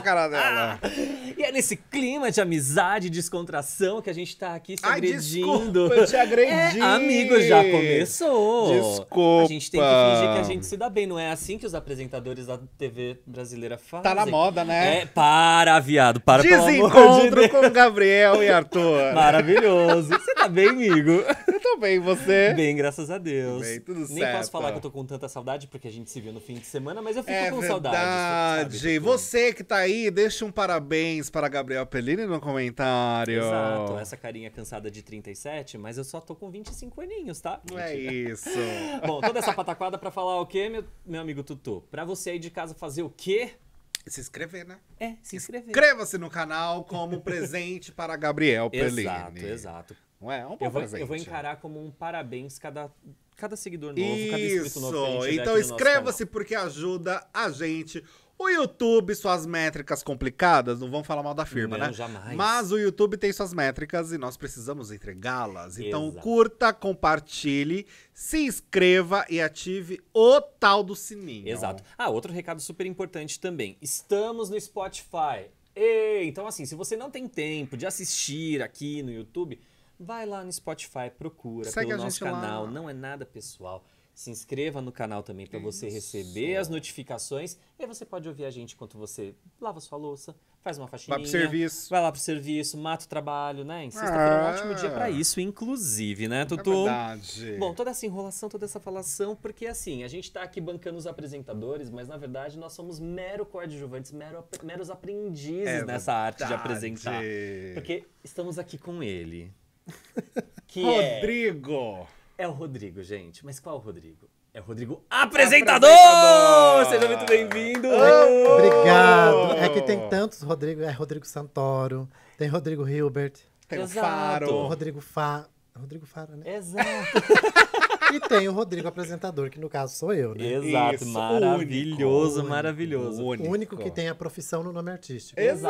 cara dela. Ah, e é nesse clima de amizade e descontração que a gente tá aqui se Ai, agredindo. Desculpa, eu te agredi. É, amigo, já começou. Desculpa. A gente tem que fingir que a gente se dá bem. Não é assim que os apresentadores da TV brasileira fazem. Tá na moda, né? É, para, viado. Para, Desencontro de com Gabriel e Arthur. Maravilhoso. Você tá bem, amigo? bem, você? Bem, graças a Deus. Bem, tudo certo. Nem posso falar que eu tô com tanta saudade, porque a gente se viu no fim de semana, mas eu fico é com verdade. saudade. Sabe? Você que tá aí, deixa um parabéns para Gabriel Pellini no comentário. Exato, essa carinha cansada de 37, mas eu só tô com 25 aninhos, tá? Não é isso. Bom, toda essa pataquada para falar o quê, meu, meu amigo Tutu? Pra você aí de casa fazer o quê? Se inscrever, né? É, se inscrever. Inscreva-se no canal como presente para Gabriel Pellini. Exato, exato. Não é? é um bom eu vou, presente. Eu vou encarar como um parabéns cada, cada seguidor novo, Isso. cada inscrito novo. Que então inscreva-se no porque ajuda a gente. O YouTube, suas métricas complicadas, não vamos falar mal da firma, não, né? Jamais. Mas o YouTube tem suas métricas e nós precisamos entregá-las. Então curta, compartilhe, se inscreva e ative o tal do sininho. Exato. Ah, outro recado super importante também. Estamos no Spotify. E, então, assim, se você não tem tempo de assistir aqui no YouTube, vai lá no Spotify, procura Segue pelo nosso canal, lá. não é nada pessoal. Se inscreva no canal também para você receber as notificações. E aí você pode ouvir a gente enquanto você lava sua louça, faz uma faxininha. Vai pro serviço. Vai lá pro serviço, mata o trabalho, né? Em sexta-feira ah, é um ah. ótimo dia para isso, inclusive, né, é Tutu? É verdade. Bom, toda essa enrolação, toda essa falação, porque assim, a gente tá aqui bancando os apresentadores, mas na verdade nós somos mero coadjuvantes, mero, meros aprendizes é nessa arte de apresentar. Porque estamos aqui com ele, que Rodrigo! É, é o Rodrigo, gente. Mas qual é o Rodrigo? É o Rodrigo apresentador! apresentador! Seja muito bem-vindo! Oh! Obrigado! É que tem tantos Rodrigo. É Rodrigo Santoro, tem Rodrigo Hilbert. Tem o Faro. Rodrigo Faro. Rodrigo Faro, né? Exato. e tem o Rodrigo apresentador, que no caso sou eu, né? Exato, Isso, maravilhoso, único, maravilhoso. Único. O único que tem a profissão no nome artístico. Exato.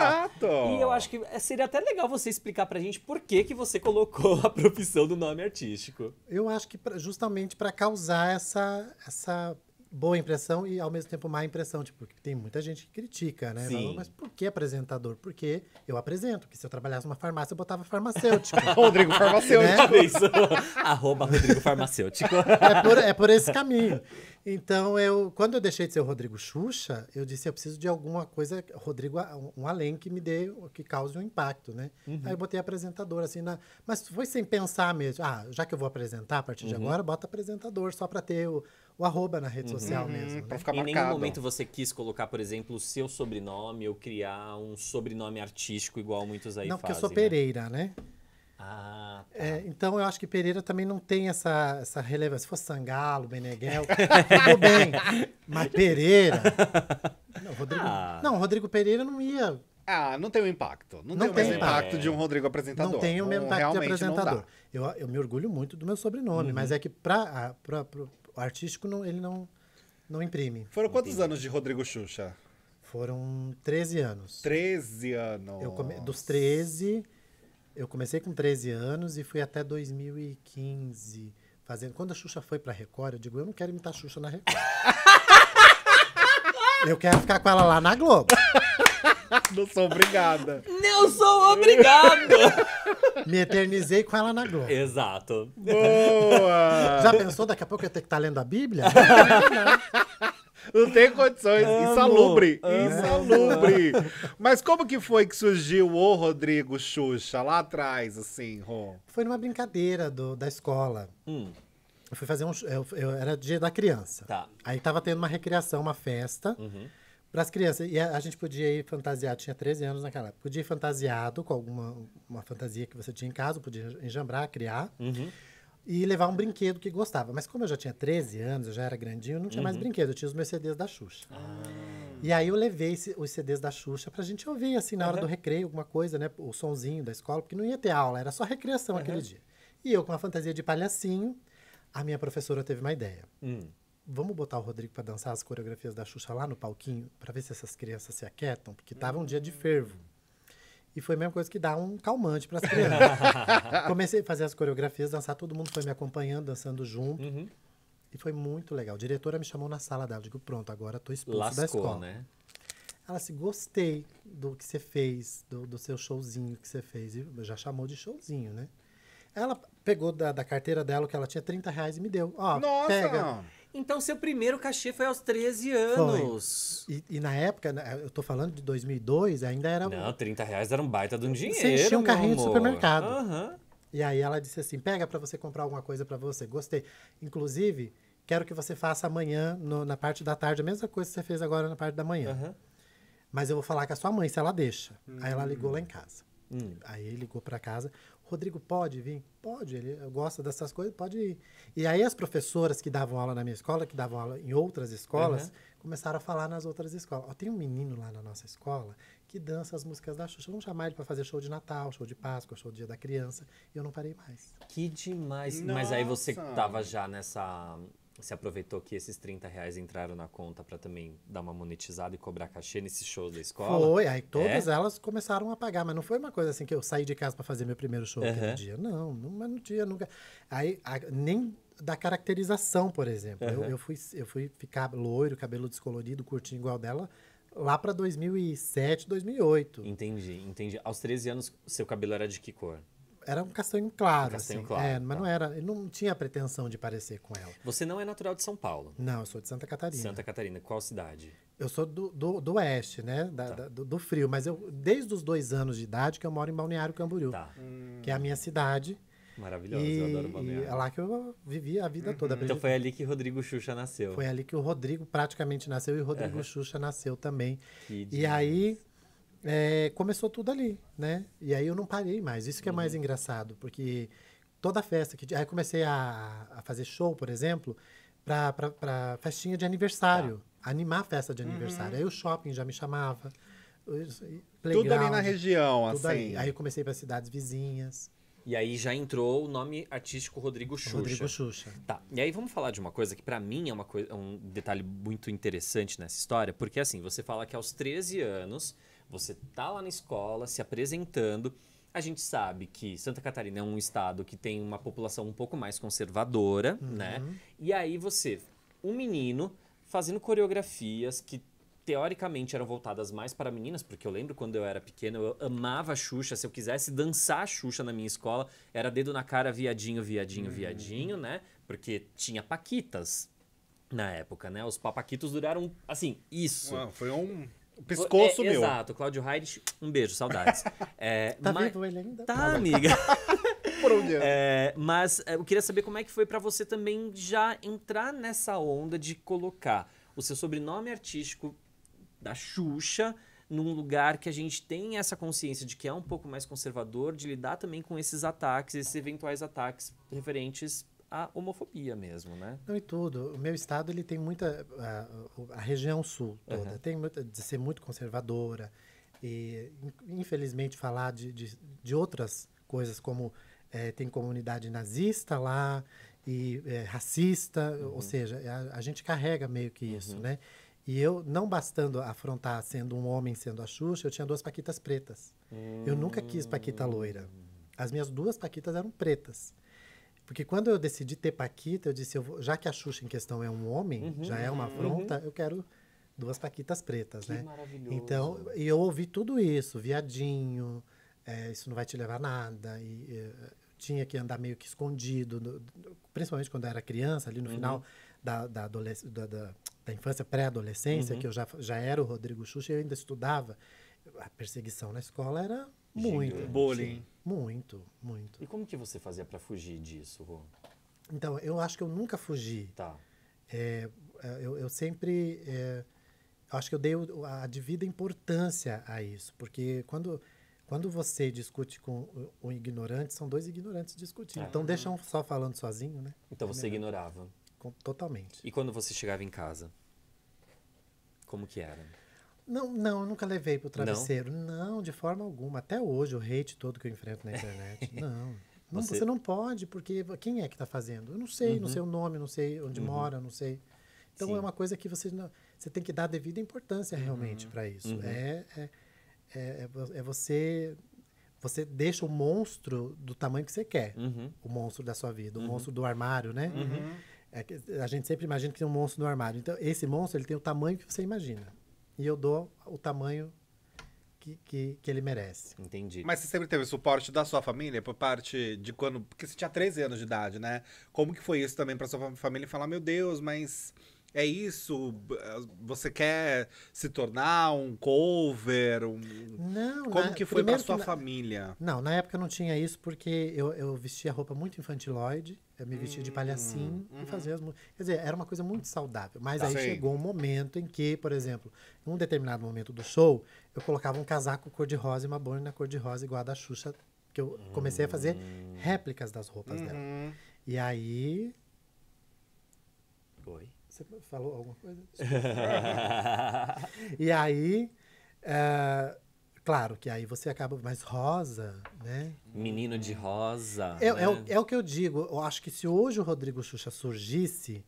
Exato. E eu acho que seria até legal você explicar pra gente por que que você colocou a profissão do nome artístico. Eu acho que justamente para causar essa essa boa impressão e ao mesmo tempo má impressão, tipo, porque tem muita gente que critica, né? Sim. mas por que apresentador? Porque eu apresento, que se eu trabalhasse numa farmácia, eu botava farmacêutico. Rodrigo Farmacêutico. Né? Isso. Arroba Rodrigo Farmacêutico. é, por, é por esse caminho. Então, eu, quando eu deixei de ser o Rodrigo Xuxa, eu disse, eu preciso de alguma coisa, Rodrigo, um, um além que me dê, que cause um impacto, né? Uhum. Aí eu botei apresentador, assim, na, mas foi sem pensar mesmo. Ah, já que eu vou apresentar a partir uhum. de agora, bota apresentador, só para ter o, o arroba na rede uhum. social uhum. mesmo. Né? Pra ficar em marcado. nenhum momento você quis colocar, por exemplo, o seu sobrenome ou criar um sobrenome artístico igual muitos aí Não, fazem. Não, porque eu sou né? Pereira, né? né? Ah, tá. é, então eu acho que Pereira também não tem essa, essa relevância. Se fosse Sangalo, Beneguel, tudo bem. Mas Pereira. Não, Rodrigo, ah. não, Rodrigo Pereira não ia. Ah, não tem o um impacto. Não, não tem, tem o mesmo impacto é. de um Rodrigo apresentador. Não tem o mesmo impacto de apresentador. Eu, eu me orgulho muito do meu sobrenome, uhum. mas é que para artístico não, ele não, não imprime. Foram quantos imprime. anos de Rodrigo Xuxa? Foram 13 anos. 13 anos. Eu come... Dos 13, eu comecei com 13 anos e fui até 2015 fazendo. Quando a Xuxa foi pra Record, eu digo, eu não quero imitar a Xuxa na Record. eu quero ficar com ela lá na Globo. não sou obrigada. Não sou obrigado. Me eternizei com ela na Globo. Exato. Boa! Já pensou daqui a pouco eu ter que estar tá lendo a Bíblia? Não tem condições. Amo, insalubre. Amo. Insalubre. Mas como que foi que surgiu o Rodrigo Xuxa lá atrás, assim, Rô? Foi numa brincadeira do, da escola. Hum. Eu fui fazer um. Eu, eu, era dia da criança. Tá. Aí tava tendo uma recriação, uma festa. Uhum para as crianças. E a, a, gente podia ir fantasiado, tinha 13 anos naquela época. Podia ir fantasiado com alguma uma fantasia que você tinha em casa, podia enjambrar, criar. Uhum. E levar um brinquedo que gostava. Mas como eu já tinha 13 anos, eu já era grandinho, eu não tinha uhum. mais brinquedo. Eu tinha os meus CDs da Xuxa. Ah. E aí eu levei esse, os CDs da Xuxa pra gente ouvir, assim, na hora do recreio, alguma coisa, né? O sonzinho da escola, porque não ia ter aula, era só recreação aquele dia. E eu com uma fantasia de palhacinho, a minha professora teve uma ideia. Hum vamos botar o Rodrigo para dançar as coreografias da Xuxa lá no palquinho, para ver se essas crianças se aquietam, porque tava um dia de fervo. E foi a mesma coisa que dar um calmante para as crianças. Comecei a fazer as coreografias, dançar, todo mundo foi me acompanhando, dançando junto. Uhum. E foi muito legal. A diretora me chamou na sala dela. Eu digo, pronto, agora tô expulso Lascou, da escola. né? Ela se gostei do que você fez, do, do seu showzinho que você fez. E já chamou de showzinho, né? Ela pegou da, da, carteira dela, que ela tinha 30 reais e me deu. Ó, Nossa! Pega. Então, seu primeiro cachê foi aos 13 anos. E, e, na época, né, eu tô falando de 2002, ainda era... Não, 30 reais era um baita de um dinheiro, Você enchia um carrinho amor. de supermercado. Uhum. E aí ela disse assim: pega para você comprar alguma coisa para você. Gostei. Inclusive, quero que você faça amanhã, no, na parte da tarde, a mesma coisa que você fez agora na parte da manhã. Uhum. Mas eu vou falar com a sua mãe se ela deixa. Uhum. Aí ela ligou lá em hum. casa. Uhum. Aí ligou para casa. Rodrigo, pode vir? Pode, ele gosta dessas coisas, pode ir. E aí as professoras que davam aula na minha escola, que davam aula em outras escolas, uhum. começaram a falar nas outras escolas. Ó, tem um menino lá na nossa escola que dança as músicas da Xuxa. Vamos chamar ele para fazer show de Natal, show de Páscoa, show do Dia da Criança. E eu não parei mais. Que demais. Nossa. Mas aí você tava já nessa se aproveitou que esses 30 reais entraram na conta para também dar uma monetizada e cobrar cachê nesses shows da escola. Foi, aí todas é. elas começaram a pagar, mas não foi uma coisa assim que eu saí de casa para fazer meu primeiro show uhum. aquele dia. Não, não, mas não tinha nunca. Aí a, nem da caracterização, por exemplo. Uhum. Eu, eu, fui, eu fui ficar loiro, cabelo descolorido, curtinho igual dela, lá para 2007, 2008. Entendi, entendi. Aos 13 anos, seu cabelo era de que cor? era um castanho claro. Um castanho assim. claro. É, mas tá. não era, não tinha pretensão de parecer com ela. Você não é natural de São Paulo? Não, eu sou de Santa Catarina. Santa Catarina, qual cidade? Eu sou do, do, do oeste, né? Da, tá. da, do, do, frio, mas eu desde os dois anos de idade que eu moro em Balneário Camboriú, tá. que é a minha cidade. Maravilhosa, eu adoro Balneário. é lá que eu vivi a vida uhum. toda. Então foi ali que Rodrigo Xuxa nasceu. Foi ali que o Rodrigo praticamente nasceu e o Rodrigo uhum. Xuxa nasceu também. Que e aí é, começou tudo ali, né? E aí eu não parei mais. Isso que é uhum. mais engraçado, porque toda festa que. Aí comecei a, a fazer show, por exemplo, para festinha de aniversário. Tá. Animar a festa de uhum. aniversário. Uhum. Aí o shopping já me chamava. Tudo ali na região, assim. Aí. aí eu comecei para cidades vizinhas. E aí já entrou o nome artístico Rodrigo Xuxa. Rodrigo Xuxa. Tá. E aí vamos falar de uma coisa que para mim é uma coisa, é um detalhe muito interessante nessa história, porque assim, você fala que aos 13 anos você tá lá na escola se apresentando. A gente sabe que Santa Catarina é um estado que tem uma população um pouco mais conservadora, uhum. né? E aí você, um menino fazendo coreografias que teoricamente eram voltadas mais para meninas, porque eu lembro quando eu era pequeno, eu amava a Xuxa, se eu quisesse dançar a Xuxa na minha escola, era dedo na cara, viadinho, viadinho, uhum. viadinho, né? Porque tinha paquitas na época, né? Os papaquitos duraram, assim, isso. foi um Piscou, é, sumiu. Exato, Cláudio Raires, um beijo, saudades. É, tá mas... vivo ele ainda? Tá, tá amiga. Por onde É, mas é, eu queria saber como é que foi para você também já entrar nessa onda de colocar o seu sobrenome artístico da Xuxa num lugar que a gente tem essa consciência de que é um pouco mais conservador, de lidar também com esses ataques, esses eventuais ataques referentes a homofobia mesmo, né? Não, e tudo. O meu estado, ele tem muita... A, a região sul toda uhum. tem muita, de ser muito conservadora e, infelizmente, falar de, de, de outras coisas como é, tem comunidade nazista lá e é, racista, uhum. ou seja, a, a, gente carrega meio que isso, uhum. né? E eu, não bastando afrontar sendo um homem, sendo a Xuxa, eu tinha duas paquitas pretas. Eu nunca quis paquita loira. Hum. As minhas duas paquitas eram pretas. Porque quando eu decidi ter Paquita, eu disse, eu vou, já que a Xuxa em questão é um homem, uhum, já é uma uhum. afronta, uhum. eu quero duas Paquitas pretas, que né? Maravilhoso. Então, e eu ouvi tudo isso, viadinho, é, isso não vai te levar a nada, e, tinha que andar meio que escondido, principalmente quando eu era criança, ali no uhum. final da, da, da, da, da infância, pré-adolescência, uhum. que eu já, já era o Rodrigo Xuxa e eu ainda estudava. A perseguição na escola era muito. Gigante. Bullying. Muito, muito. E como que você fazia para fugir disso, Rô? Então, eu acho que eu nunca fugi. Tá. É, é eu, eu, sempre... É, acho que eu dei a devida importância a isso, porque quando... Quando você discute com um ignorante, são dois ignorantes discutindo. É. Então, deixa um só falando sozinho, né? Então, você ignorava. Totalmente. E quando você chegava em casa? Como que era? Não, não, eu nunca levei pro travesseiro. Não. não, de forma alguma. Até hoje, o hate todo que eu enfrento na internet. não. Não, você... você... não pode, porque quem é que está fazendo? Eu não sei, uhum. não sei o nome, não sei onde uhum. mora, não sei. Então é Sim. é uma coisa que você não, você tem que dar devida importância uhum. realmente uhum. para isso. É, é, é, é, é, você você deixa o monstro do tamanho que você quer, uhum. o monstro da sua vida, o uhum. monstro do armário, né? É, a gente sempre imagina que tem um monstro no armário. Então esse monstro ele tem o tamanho que você imagina e eu dou o tamanho que, que, que, ele merece. Entendi. Mas você sempre teve suporte da sua família por parte de quando. Porque você tinha 13 anos de idade, né? Como que foi isso também pra sua família falar, meu Deus, mas é isso? Ah, você quer se tornar um cover? Um... Não, Como na... que foi para sua na... família? Não, na época não tinha isso porque eu, eu vestia roupa muito infantiloide, eu me vestia hum, de palhacinho hum. e uhum. fazia as Quer dizer, era uma coisa muito saudável. Mas tá aí chegou um momento em que, por exemplo, num determinado momento do show, eu colocava um casaco cor-de-rosa e uma boina cor-de-rosa igual a da Xuxa, que eu comecei a fazer hum. réplicas das roupas hum. dela. Uhum. E aí. Oi. Você falou alguma coisa? e aí, é, claro que aí você acaba. mais rosa, né? Menino de rosa. É, né? é, o, né? é o que eu digo. Eu acho que se hoje o Rodrigo Xuxa surgisse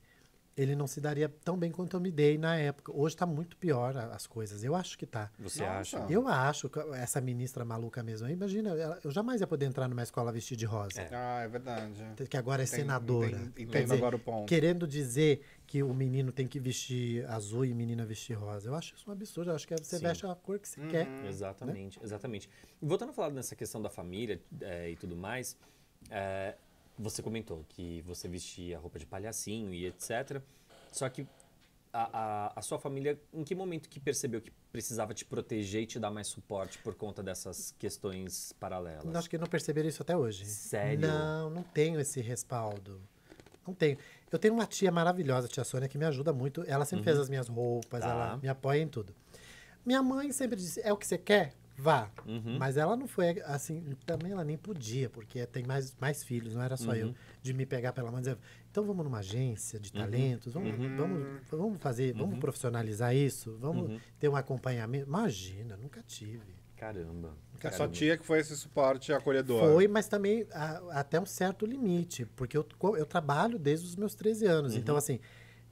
ele não se daria tão bem quanto eu me dei na época. Hoje está muito pior as coisas. Eu acho que está. Você Nossa. acha? Eu acho. Que essa ministra maluca mesmo. Imagina, eu jamais ia poder entrar numa escola vestida de rosa. É. Ah, é verdade. Que agora é tem, senadora. Entendo dizer, agora o ponto. Querendo dizer que o menino tem que vestir azul e a menina vestir rosa. Eu acho isso um absurdo. Eu acho que você Sim. veste a cor que você uhum. quer. Exatamente, né? exatamente. E voltando a falar nessa questão da família é, e tudo mais, é, você comentou que você vestia roupa de palhacinho e etc. Só que a, a, a, sua família, em que momento que percebeu que precisava te proteger e te dar mais suporte por conta dessas questões paralelas? Acho que não perceberam isso até hoje. Sério? Não, não tenho esse respaldo. Não tenho. Eu tenho uma tia maravilhosa, a tia Sônia, que me ajuda muito. Ela sempre uhum. fez as minhas roupas, tá. ela me apoia em tudo. Minha mãe sempre disse: é o que você quer? Vá. Uhum. Mas ela não foi assim. Também ela nem podia, porque tem mais, mais filhos, não era só uhum. eu. De me pegar pela mão e dizer, então vamos numa agência de uhum. talentos, vamos, uhum. vamos, vamos fazer, vamos uhum. profissionalizar isso, vamos ter um acompanhamento. Imagina, nunca tive. Caramba. A sua tia que foi esse suporte acolhedor. Foi, mas também a, ah, até um certo limite, porque eu, eu trabalho desde os meus 13 anos. Então, assim,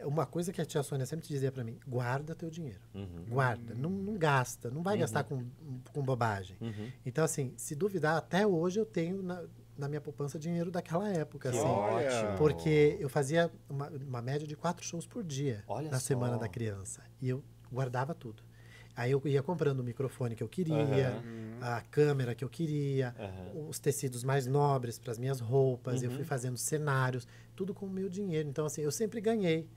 uma coisa que a tia Sônia sempre dizia para mim, guarda teu dinheiro. Uhum. Guarda, não, não, gasta, não vai uhum. gastar com, com bobagem. Uhum. Então, assim, se duvidar, até hoje eu tenho na, na minha poupança dinheiro daquela época. Que assim, ótimo. Porque eu fazia uma, uma, média de quatro shows por dia Olha na só. Semana da Criança. E eu guardava tudo. Aí eu ia comprando o microfone que eu queria, uhum. a câmera que eu queria, uhum. os tecidos mais nobres para as minhas roupas. Uhum. Eu fui uhum. fazendo cenários, tudo com o meu dinheiro. Então, assim, eu sempre ganhei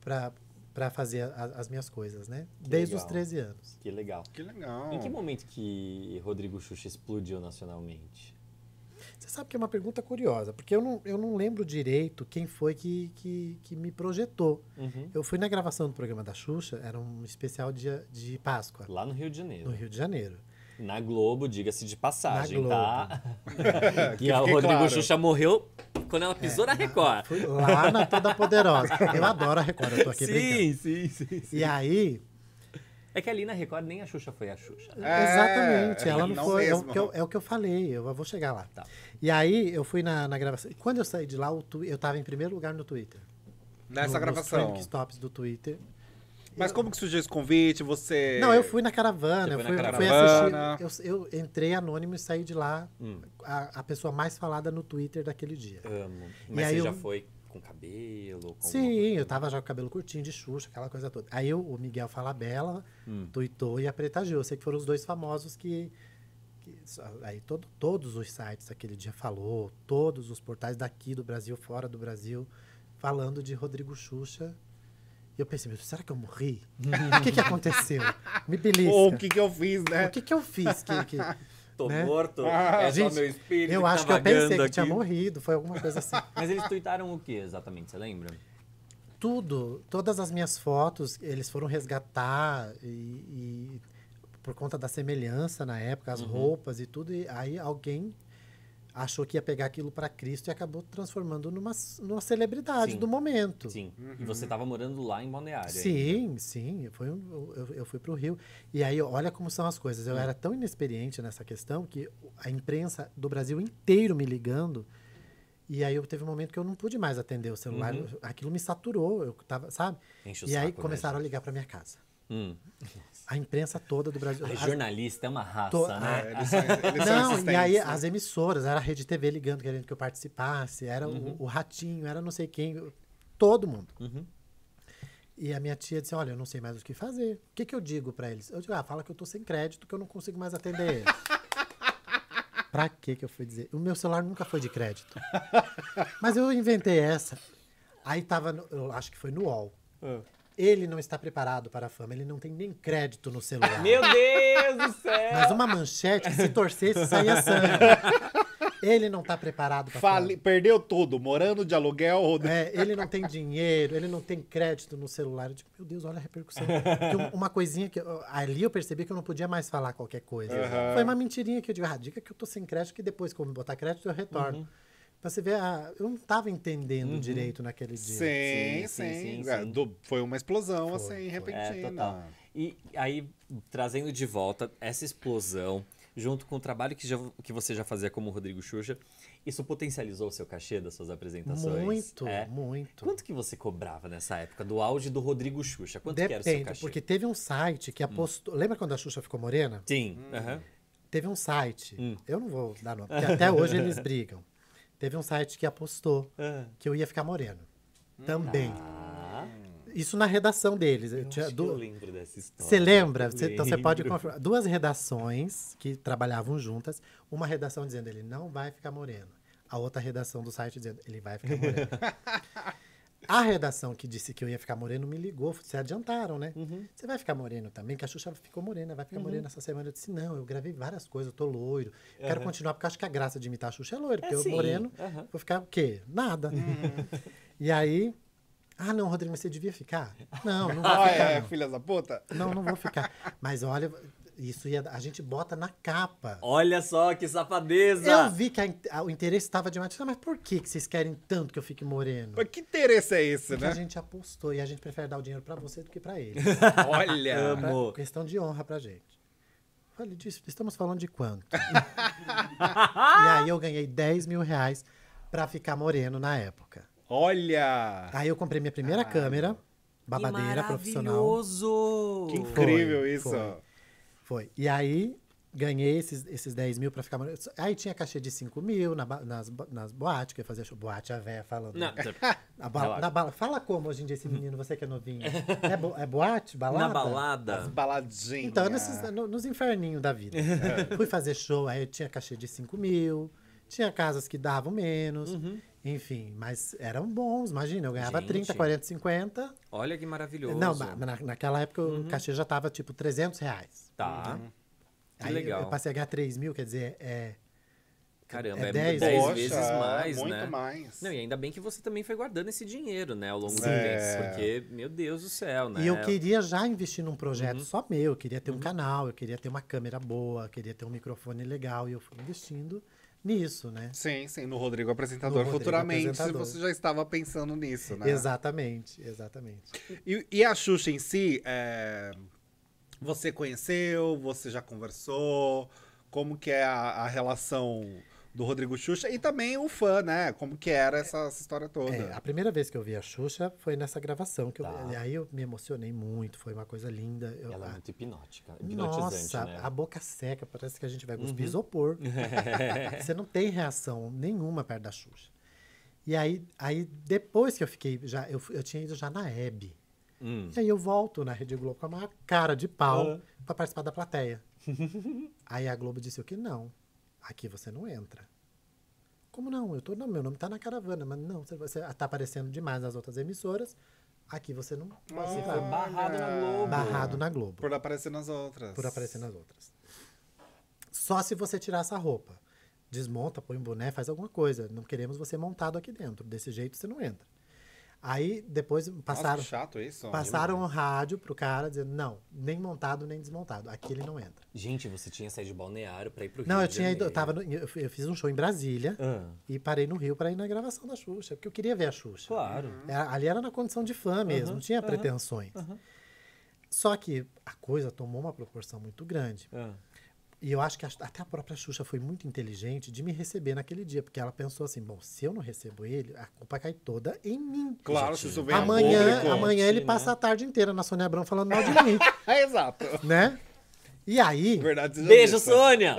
para fazer a, as minhas coisas, né? Que Desde legal. os 13 anos. Que legal. Que legal. Em que momento que Rodrigo Xuxa explodiu nacionalmente? Você sabe que é uma pergunta curiosa, porque eu não, eu não lembro direito quem foi que, que, que me projetou. Uhum. Eu fui na gravação do programa da Xuxa, era um especial de, de Páscoa. Lá no Rio de Janeiro. No Rio de Janeiro na Globo, diga-se de passagem, tá? e a Rodrigo claro. Xuxa morreu quando ela pisou é, na Record. Fui lá na Toda Poderosa. Eu adoro a Record, eu tô aqui sim, brincando. Sim, sim, sim. E aí... É que ali na Record nem a Xuxa foi a Xuxa. Né? É, Exatamente, ela não, não foi. É o, eu, é o, que eu, falei, eu vou chegar lá. Tá. E aí eu fui na, na gravação. Quando eu saí de lá, eu tava em primeiro lugar no Twitter. Nessa no, gravação. Nos tops do Twitter. Mas eu... como que surgiu esse convite? Você. Não, eu fui na caravana. Você eu fui, caravana. Fui assistir. Eu, eu, entrei anônimo e saí de lá hum. a, a, pessoa mais falada no Twitter daquele dia. Amo. Mas você eu... já foi com cabelo? Com Sim, eu tava já com cabelo curtinho, de Xuxa, aquela coisa toda. Aí eu, o Miguel Falabella hum. tuitou e a Preta Gil. Eu sei que foram os dois famosos que... que aí todo, todos os sites daquele dia falou, todos os portais daqui do Brasil, fora do Brasil, falando de Rodrigo Xuxa e eu pensei, será que eu morri? o que, que aconteceu? Me belisca. Ou o que, que eu fiz, né? O que, que eu fiz? Que, que, Tô né? morto, ah, é gente, só meu espírito Eu acho que, tá que eu pensei que tinha morrido, foi alguma coisa assim. Mas eles tuitaram o que exatamente, você lembra? Tudo, todas as minhas fotos, eles foram resgatar e, e por conta da semelhança na época, as uhum. roupas e tudo. E aí alguém achou que ia pegar aquilo para Cristo e acabou transformando numa, numa celebridade sim. do momento. Sim. Uhum. E você estava morando lá em Balneário. Sim, ainda. sim. Eu fui eu, eu fui para o Rio. E aí, olha como são as coisas. Eu uhum. era tão inexperiente nessa questão que a imprensa do Brasil inteiro me ligando. E aí eu teve um momento que eu não pude mais atender o celular. Uhum. Aquilo me saturou. Eu tava, sabe? Enche o e aí né, começaram a ligar para minha casa. Hum. A imprensa toda do Brasil. Ai, as... Jornalista é uma raça, to... né? É. é, eles são, eles não, e aí né? as emissoras, era a Rede TV ligando querendo que eu participasse, era uhum. o, o, Ratinho, era não sei quem, todo mundo. Uhum. E a minha tia disse: Olha, eu não sei mais o que fazer. O que, que eu digo para eles? Eu digo: Ah, fala que eu tô sem crédito, que eu não consigo mais atender eles. pra que que eu fui dizer? O meu celular nunca foi de crédito. Mas eu inventei essa. Aí tava, no, eu acho que foi no UOL. Uh. Ele não está preparado para a fama, ele não tem nem crédito no celular. Meu Deus do céu! Mas uma manchete que se torcesse saia sangue. Ele não está preparado para Fale, fama. Perdeu tudo, morando de aluguel. Ou... É, ele não tem dinheiro, ele não tem crédito no celular. Eu digo, meu Deus, olha a repercussão. Porque uma coisinha que. Eu, ali eu percebi que eu não podia mais falar qualquer coisa. Uhum. Foi uma mentirinha que eu digo, ah, dica que eu tô sem crédito, que depois, como botar crédito, eu retorno. Uhum. Pra você ver, ah, eu não estava entendendo uhum. direito naquele dia. Sim, sim, sim. sim, sim. É, foi uma explosão, foi, assim, repentina. É, e aí, trazendo de volta essa explosão, junto com o trabalho que, já, que você já fazia como Rodrigo Xuxa, isso potencializou o seu cachê das suas apresentações? Muito, é. muito. Quanto que você cobrava nessa época do auge do Rodrigo Xuxa? Quanto Depende, que era o seu cachê? porque teve um site que hum. apostou... Hum. Lembra quando a Xuxa ficou morena? Sim, hum. uhum. Teve um site, hum. eu não vou dar nome, porque até hoje eles brigam. Teve um site que apostou ah. que eu ia ficar moreno. Hum. Também. Ah. Isso na redação deles. Eu, tinha, eu lembro dessa história. Você lembra? Cê, então você pode confirmar. Duas redações que trabalhavam juntas. Uma redação dizendo ele não vai ficar moreno. A outra redação do site dizendo ele vai ficar moreno. A redação que disse que eu ia ficar moreno me ligou, vocês adiantaram, né? Uhum. Você vai ficar moreno também? Que a Xuxa ficou morena, vai ficar uhum. morena essa semana. Eu disse, não, eu gravei várias coisas, eu tô loiro. Uhum. Quero continuar, porque acho que a graça de imitar a Xuxa é loiro, é porque eu moreno vou ficar o quê? Nada. Hum. e aí, ah, não, Rodrigo, mas você devia ficar. Não, não vou ah, ficar. Ah, é, não. filha da puta? Não, não vou ficar. Mas olha, isso ia, a gente bota na capa. Olha só que safadeza! Eu vi que a, a, o interesse estava demais, mas por que, que vocês querem tanto que eu fique moreno? Mas que interesse é esse, Porque né? a gente apostou e a gente prefere dar o dinheiro para você do que para eles. Olha! Amo! Questão de honra pra gente. Falei, disso, estamos falando de quanto? e aí eu ganhei 10 mil reais pra ficar moreno na época. Olha! Aí eu comprei minha primeira ah. câmera, babadeira que profissional. Que incrível foi, isso! Foi. Foi. E aí ganhei esses, esses 10 mil pra ficar. Aí tinha cachê de 5 mil na, nas, nas boates, que eu fazia show. Boate a véia falando. Não, tá, na, bala, na bala. Fala como hoje em dia esse menino, você que é novinho. É, bo, é boate? Balada? Na balada. As baladinhas. Então, nesses, no, nos inferninhos da vida. É. Fui fazer show, aí eu tinha cachê de 5 mil. Tinha casas que davam menos. Uhum. Enfim, mas eram bons, imagina, eu ganhava Gente. 30, 40, 50. Olha que maravilhoso. Não, na, naquela época uhum. o cachê já tava tipo 300 reais. Tá. Uhum. Aí legal. eu passei a ganhar 3 mil, quer dizer, é, Caramba, é 10 é vezes mais, muito né? mais. Não, e ainda bem que você também foi guardando esse dinheiro, né, ao longo Sim. do tempo. É. Porque, meu Deus do céu, né? E eu queria já investir num projeto uhum. só meu. Eu queria ter uhum. um canal, eu queria ter uma câmera boa, eu queria ter um microfone legal. E eu fui investindo nisso, né? Sim, sim, no Rodrigo Apresentador no Rodrigo futuramente, apresentador. você já estava pensando nisso, né? Exatamente, exatamente. E, e a Xuxa em si, é... você conheceu, você já conversou, como que é a, a relação do Rodrigo Xuxa e também o fã, né? Como que era essa, essa história toda. É, a primeira vez que eu vi a Xuxa foi nessa gravação. que tá. eu, E aí eu me emocionei muito, foi uma coisa linda. Eu, Ela é ah, muito hipnótica, hipnotizante, Nossa, né? a boca seca, parece que a gente vai com uhum. isopor. Você não tem reação nenhuma perto da Xuxa. E aí, aí depois que eu fiquei, já eu, eu tinha ido já na Hebe. Hum. E aí eu volto na Rede Globo com a maior cara de pau uhum. para participar da plateia. aí a Globo disse o que não Aqui você não entra. Como não? Eu tô, não, meu nome está na caravana, mas não, você está ah, aparecendo demais nas outras emissoras. Aqui você não Você foi barrado na Globo. Barrado na Globo. Por aparecer nas outras. Por aparecer nas outras. Só se você tirar essa roupa. Desmonta, põe um boné, faz alguma coisa. Não queremos você montado aqui dentro. Desse jeito você não entra. Aí depois passaram. Nossa, chato isso. Passaram o um rádio pro cara dizendo: não, nem montado nem desmontado. Aqui ele não entra. Gente, você tinha saído de balneário pra ir pro Rio? Não, eu tinha ido. Eu, tava no, eu, eu fiz um show em Brasília ah. e parei no Rio pra ir na gravação da Xuxa, porque eu queria ver a Xuxa. Claro. Uhum. Era, ali era na condição de fã mesmo, uhum, não tinha uhum, pretensões. Só que a coisa tomou uma proporção muito grande. Ah. E eu acho que até a própria Xuxa foi muito inteligente de me receber naquele dia, porque ela pensou assim: bom, se eu não recebo ele, a culpa cai toda em mim. Claro, se isso vem Amanhã, público, é amanhã ele né? passa a tarde inteira na Sônia Abrão falando mal de mim. Exato. Né? E aí. Verdade, Beijo, disse. Sônia!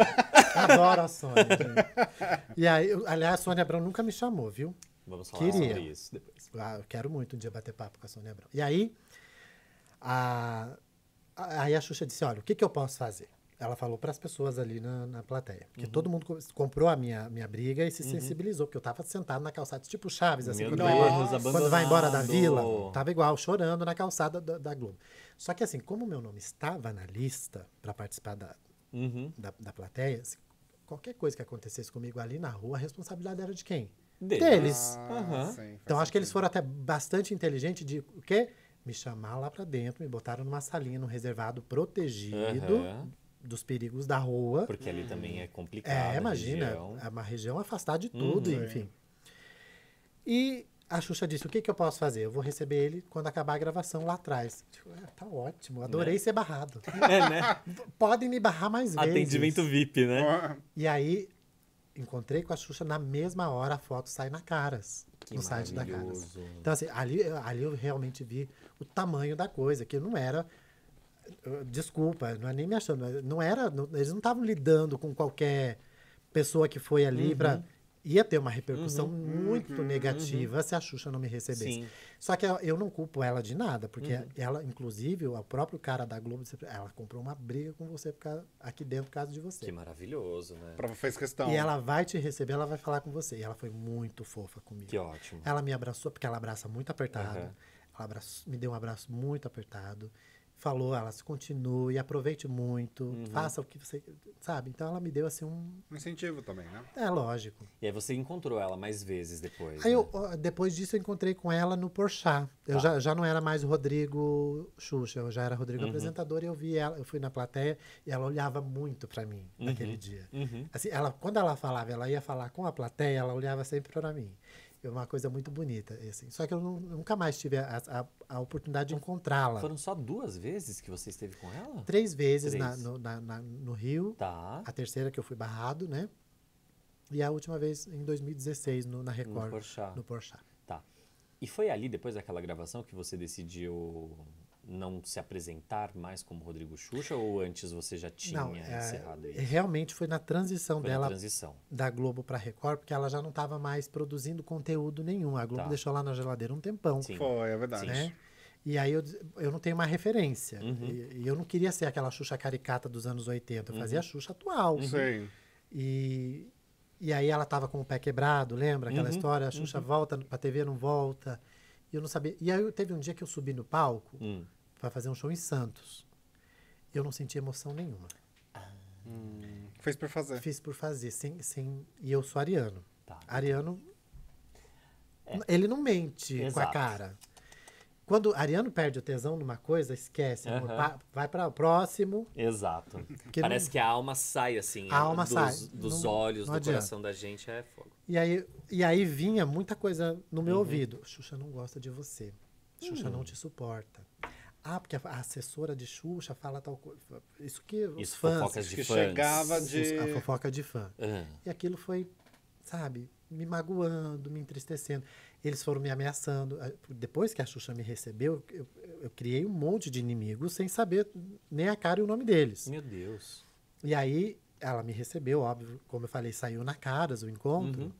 Adoro a Sônia. Gente. E aí, eu, aliás, a Sônia Abrão nunca me chamou, viu? Vamos falar Queria. sobre isso depois. Ah, eu quero muito um dia bater papo com a Sônia Abrão. E aí, a, aí a Xuxa disse: olha, o que, que eu posso fazer? ela falou para as pessoas ali na, na plateia. Porque uhum. todo mundo comprou a minha, minha briga e se uhum. sensibilizou, porque eu tava sentado na calçada, tipo Chaves, assim, quando vai, embora, quando vai, embora, da vila, tava igual, chorando na calçada da, da Globo. Só que assim, como meu nome estava na lista para participar da, uhum. da, da, plateia, assim, qualquer coisa que acontecesse comigo ali na rua, a responsabilidade era de quem? Deles. Deles. Ah, sim, então, então acho que eles foram até bastante inteligentes de o quê? me chamar lá para dentro, me botaram numa salinha, num reservado protegido, uhum dos perigos da rua. Porque ali também é complicado. É, imagina. É uma região afastada de tudo, uhum, enfim. E a Xuxa disse: o que, que eu posso fazer? Eu vou receber ele quando acabar a gravação lá atrás. Tipo, é, tá ótimo, adorei né? ser barrado. É, né? Podem me barrar mais vezes. Atendimento VIP, né? E aí, encontrei com a Xuxa na mesma hora a foto sai na Caras. Que no site da Caras. Então, assim, ali, ali eu realmente vi o tamanho da coisa, que não era desculpa, não é nem me achando, não era, não, eles não estavam lidando com qualquer pessoa que foi ali uhum. para ia ter uma repercussão uhum. muito uhum. negativa uhum. se a Xuxa não me recebesse. Sim. Só que eu não culpo ela de nada, porque uhum. ela, inclusive, o próprio cara da Globo, ela comprou uma briga com você causa, aqui dentro por causa de você. Que maravilhoso, né? para fez questão. E ela vai te receber, ela vai falar com você. E ela foi muito fofa comigo. Que ótimo. Ela me abraçou, porque ela abraça muito apertado. Ela me deu um abraço muito apertado falou, ah, ela se continue, aproveite muito, uhum. faça o que você, sabe? Então ela me deu assim um... um incentivo também, né? É lógico. E aí você encontrou ela mais vezes depois? Aí né? eu, depois disso eu encontrei com ela no Porchat. Eu tá. já, já não era mais o Rodrigo Xuxa, eu já era Rodrigo uhum. apresentador e eu vi ela, eu fui na plateia e ela olhava muito para mim uhum. naquele dia. Uhum. Assim, ela quando ela falava, ela ia falar com a plateia, ela olhava sempre para mim. É uma coisa muito bonita. Assim. Só que eu não, nunca mais tive a, a, a oportunidade de encontrá-la. Foram só duas vezes que você esteve com ela? Três vezes Três. Na, no, na, na, no, Rio. Tá. A terceira que eu fui barrado, né? E a última vez em 2016 no, na Record. No Porchat. No Porchat. Tá. E foi ali, depois daquela gravação, que você decidiu não se apresentar mais como Rodrigo Xuxa ou antes você já tinha não, é, encerrado isso? Realmente foi na transição foi dela na transição. da Globo para Record, porque ela já não estava mais produzindo conteúdo nenhum. A Globo tá. deixou lá na geladeira um tempão. Sim. Foi, é verdade. Né? E aí eu, eu não tenho uma referência. Uhum. E, eu não queria ser aquela Xuxa caricata dos anos 80. Eu uhum. fazia a Xuxa atual. Uhum. Sim. E, e aí ela estava com o pé quebrado, lembra aquela uhum. história? A Xuxa uhum. volta para a TV, não volta. E eu não sabia. E aí teve um dia que eu subi no palco hum. para fazer um show em Santos. Eu não senti emoção nenhuma. Hum. Fez por fazer. Fiz por fazer, sem, sem... E eu sou ariano. Tá. Ariano, é. ele não mente Exato. com a cara. Quando Ariano perde o tesão numa coisa, esquece. Amor, uhum. pa, vai para o próximo. Exato. Parece não... que a alma sai, assim. A alma dos, sai. Dos não, olhos, não do adianta. coração da gente, é fogo. E aí, e aí vinha muita coisa no meu uhum. ouvido. Xuxa não gosta de você. Xuxa hum. não te suporta. Ah, porque a assessora de Xuxa fala tal coisa. Isso que os Isso, fãs... fofocas de que fãs. chegava de... A fofoca de fã. Uhum. E aquilo foi, sabe, me magoando, me entristecendo eles foram me ameaçando. Depois que a Xuxa me recebeu, eu, eu, criei um monte de inimigos sem saber nem a cara e o nome deles. Meu Deus. E aí ela me recebeu, óbvio, como eu falei, saiu na caras o encontro. Uhum.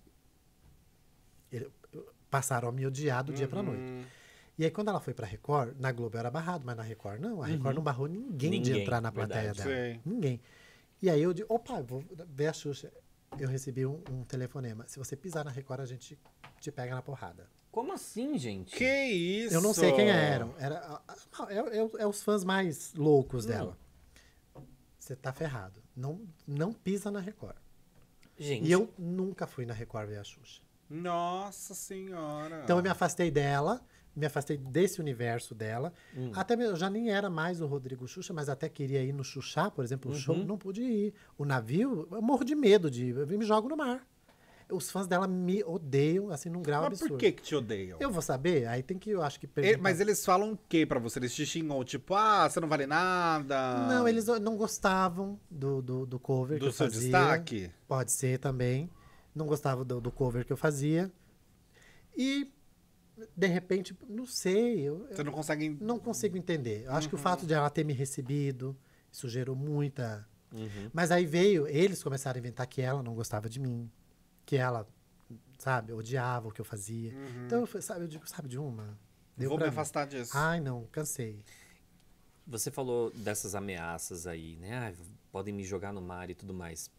Ele, passaram a me odiar do uhum. dia para noite. E aí, quando ela foi pra Record, na Globo era barrado, mas na Record não. A Record uhum. não barrou ninguém, ninguém, de entrar na plateia verdade. dela. Sim. Ninguém. E aí eu disse opa, vou ver a Xuxa eu recebi um, um telefonema. Se você pisar na Record, a gente te pega na porrada. Como assim, gente? Que isso? Eu não sei quem eram. Era, é, é, é os fãs mais loucos hum. dela. Você tá ferrado. Não, não pisa na Record. Gente. E eu nunca fui na Record ver a Xuxa. Nossa senhora. Então eu me afastei dela me afastei desse universo dela. Hum. Até mesmo, eu já nem era mais o Rodrigo Xuxa, mas até queria ir no Xuxá, por exemplo, o uhum. show, não pude ir. O navio, eu morro de medo de ir, eu me jogo no mar. Os fãs dela me odeiam, assim, num grau mas absurdo. Mas por que que te odeiam? Eu vou saber, aí tem que, eu acho que... Perguntar. mas eles falam o que pra você? Eles te xingam, tipo, ah, você não vale nada? Não, eles não gostavam do, do, do cover do que eu fazia. Do seu destaque? Pode ser também. Não gostavam do, do cover que eu fazia. E de repente, não sei. Eu, Você não consegue. Não consigo entender. Eu acho que o uhum. fato de ela ter me recebido, isso gerou muita. Uhum. Mas aí veio, eles começaram a inventar que ela não gostava de mim, que ela, sabe, odiava o que eu fazia. Uhum. Então, eu, sabe, eu digo, sabe de uma? Deu Vou me afastar disso. Ai, não, cansei. Você falou dessas ameaças aí, né? podem me jogar no mar e tudo mais.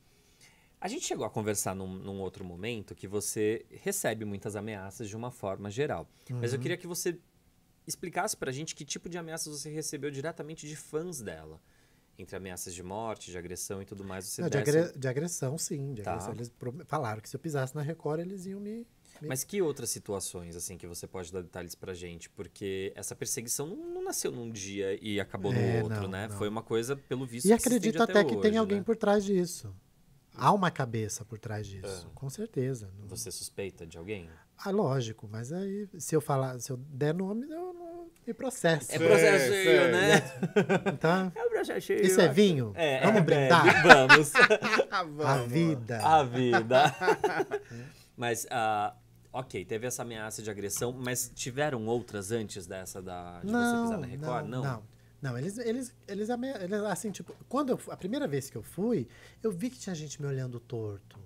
A gente chegou a conversar num, num, outro momento que você recebe muitas ameaças de uma forma geral. Uhum. Mas eu uhum. queria que você explicasse pra gente que tipo de ameaças você recebeu diretamente de fãs dela. Entre ameaças de morte, de agressão e tudo mais. Não, de, agre de, agressão, sim. De tá. agressão. Eles falaram que se eu pisasse na Record, eles iam me, Mas que outras situações, assim, que você pode dar detalhes pra gente? Porque essa perseguição não, não nasceu num dia e acabou no é, outro, não, né? Foi uma coisa, pelo visto, E acredito até, até, que hoje, tem alguém né? por trás disso. Há uma cabeça por trás disso, é. com certeza. Você suspeita de alguém? Ah, lógico, mas aí se eu falar, se eu der nome, eu não me processo. É processinho, né? Então, é um processinho. Isso é vinho? É, é, vamos é, brindar? É, vamos. Ah, vamos. A vida. A vida. mas, uh, ok, teve essa ameaça de agressão, mas tiveram outras antes dessa da, de não, você pisar na Record? Não, não. não. Não, eles, eles, eles, eles, assim, tipo, quando eu, a primeira vez que eu fui, eu vi que tinha gente me olhando torto,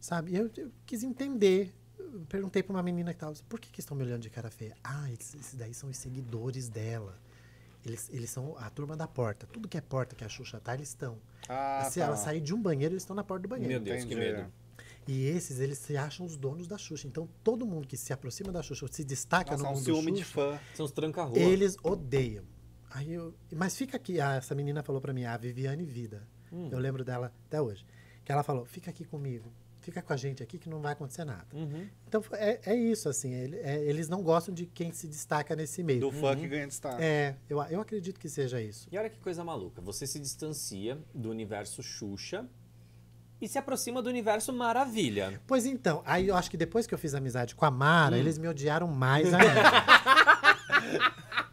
sabe? E eu, eu quis entender. Eu perguntei pra uma menina que tava, assim, por que, que estão me olhando de cara feia? Ah, esses, esses daí são os seguidores dela. Eles, eles são a turma da porta. Tudo que é porta que a Xuxa tá, eles estão. Ah, Se tá. ela sair de um banheiro, eles estão na porta do banheiro. Meu Deus, Entendi. que medo. E esses, eles se acham os donos da Xuxa. Então, todo mundo que se aproxima da Xuxa, ou se destaca Nossa, no é mundo um ciúme Xuxa, de fã. São os tranca -rua. Eles odeiam. Aí eu, mas fica aqui. Ah, essa menina falou para mim, a Viviane Vida. Hum. Eu lembro dela até hoje. Que ela falou: fica aqui comigo, fica com a gente aqui que não vai acontecer nada. Uhum. Então é, é isso, assim. É, eles não gostam de quem se destaca nesse meio. Do uhum. funk ganha destaque. É, eu, eu acredito que seja isso. E olha que coisa maluca. Você se distancia do universo Xuxa e se aproxima do universo Maravilha. Pois então, aí eu acho que depois que eu fiz amizade com a Mara, hum. eles me odiaram mais ainda.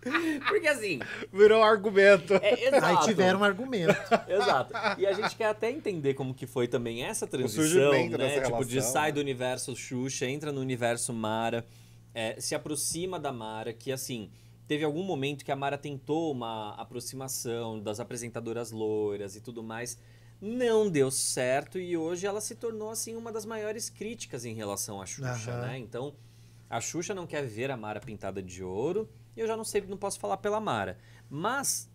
Porque assim. Virou um argumento. É, exato. Aí tiveram um argumento. exato. E a gente quer até entender como que foi também essa transição, né? Tipo, relação, de sai né? do universo Xuxa, entra no universo Mara, é, se aproxima da Mara, que assim. Teve algum momento que a Mara tentou uma aproximação das apresentadoras loiras e tudo mais não deu certo e hoje ela se tornou assim uma das maiores críticas em relação à Xuxa, uhum. né? Então, a Xuxa não quer ver a Mara pintada de ouro eu já não sei, não posso falar pela Mara. Mas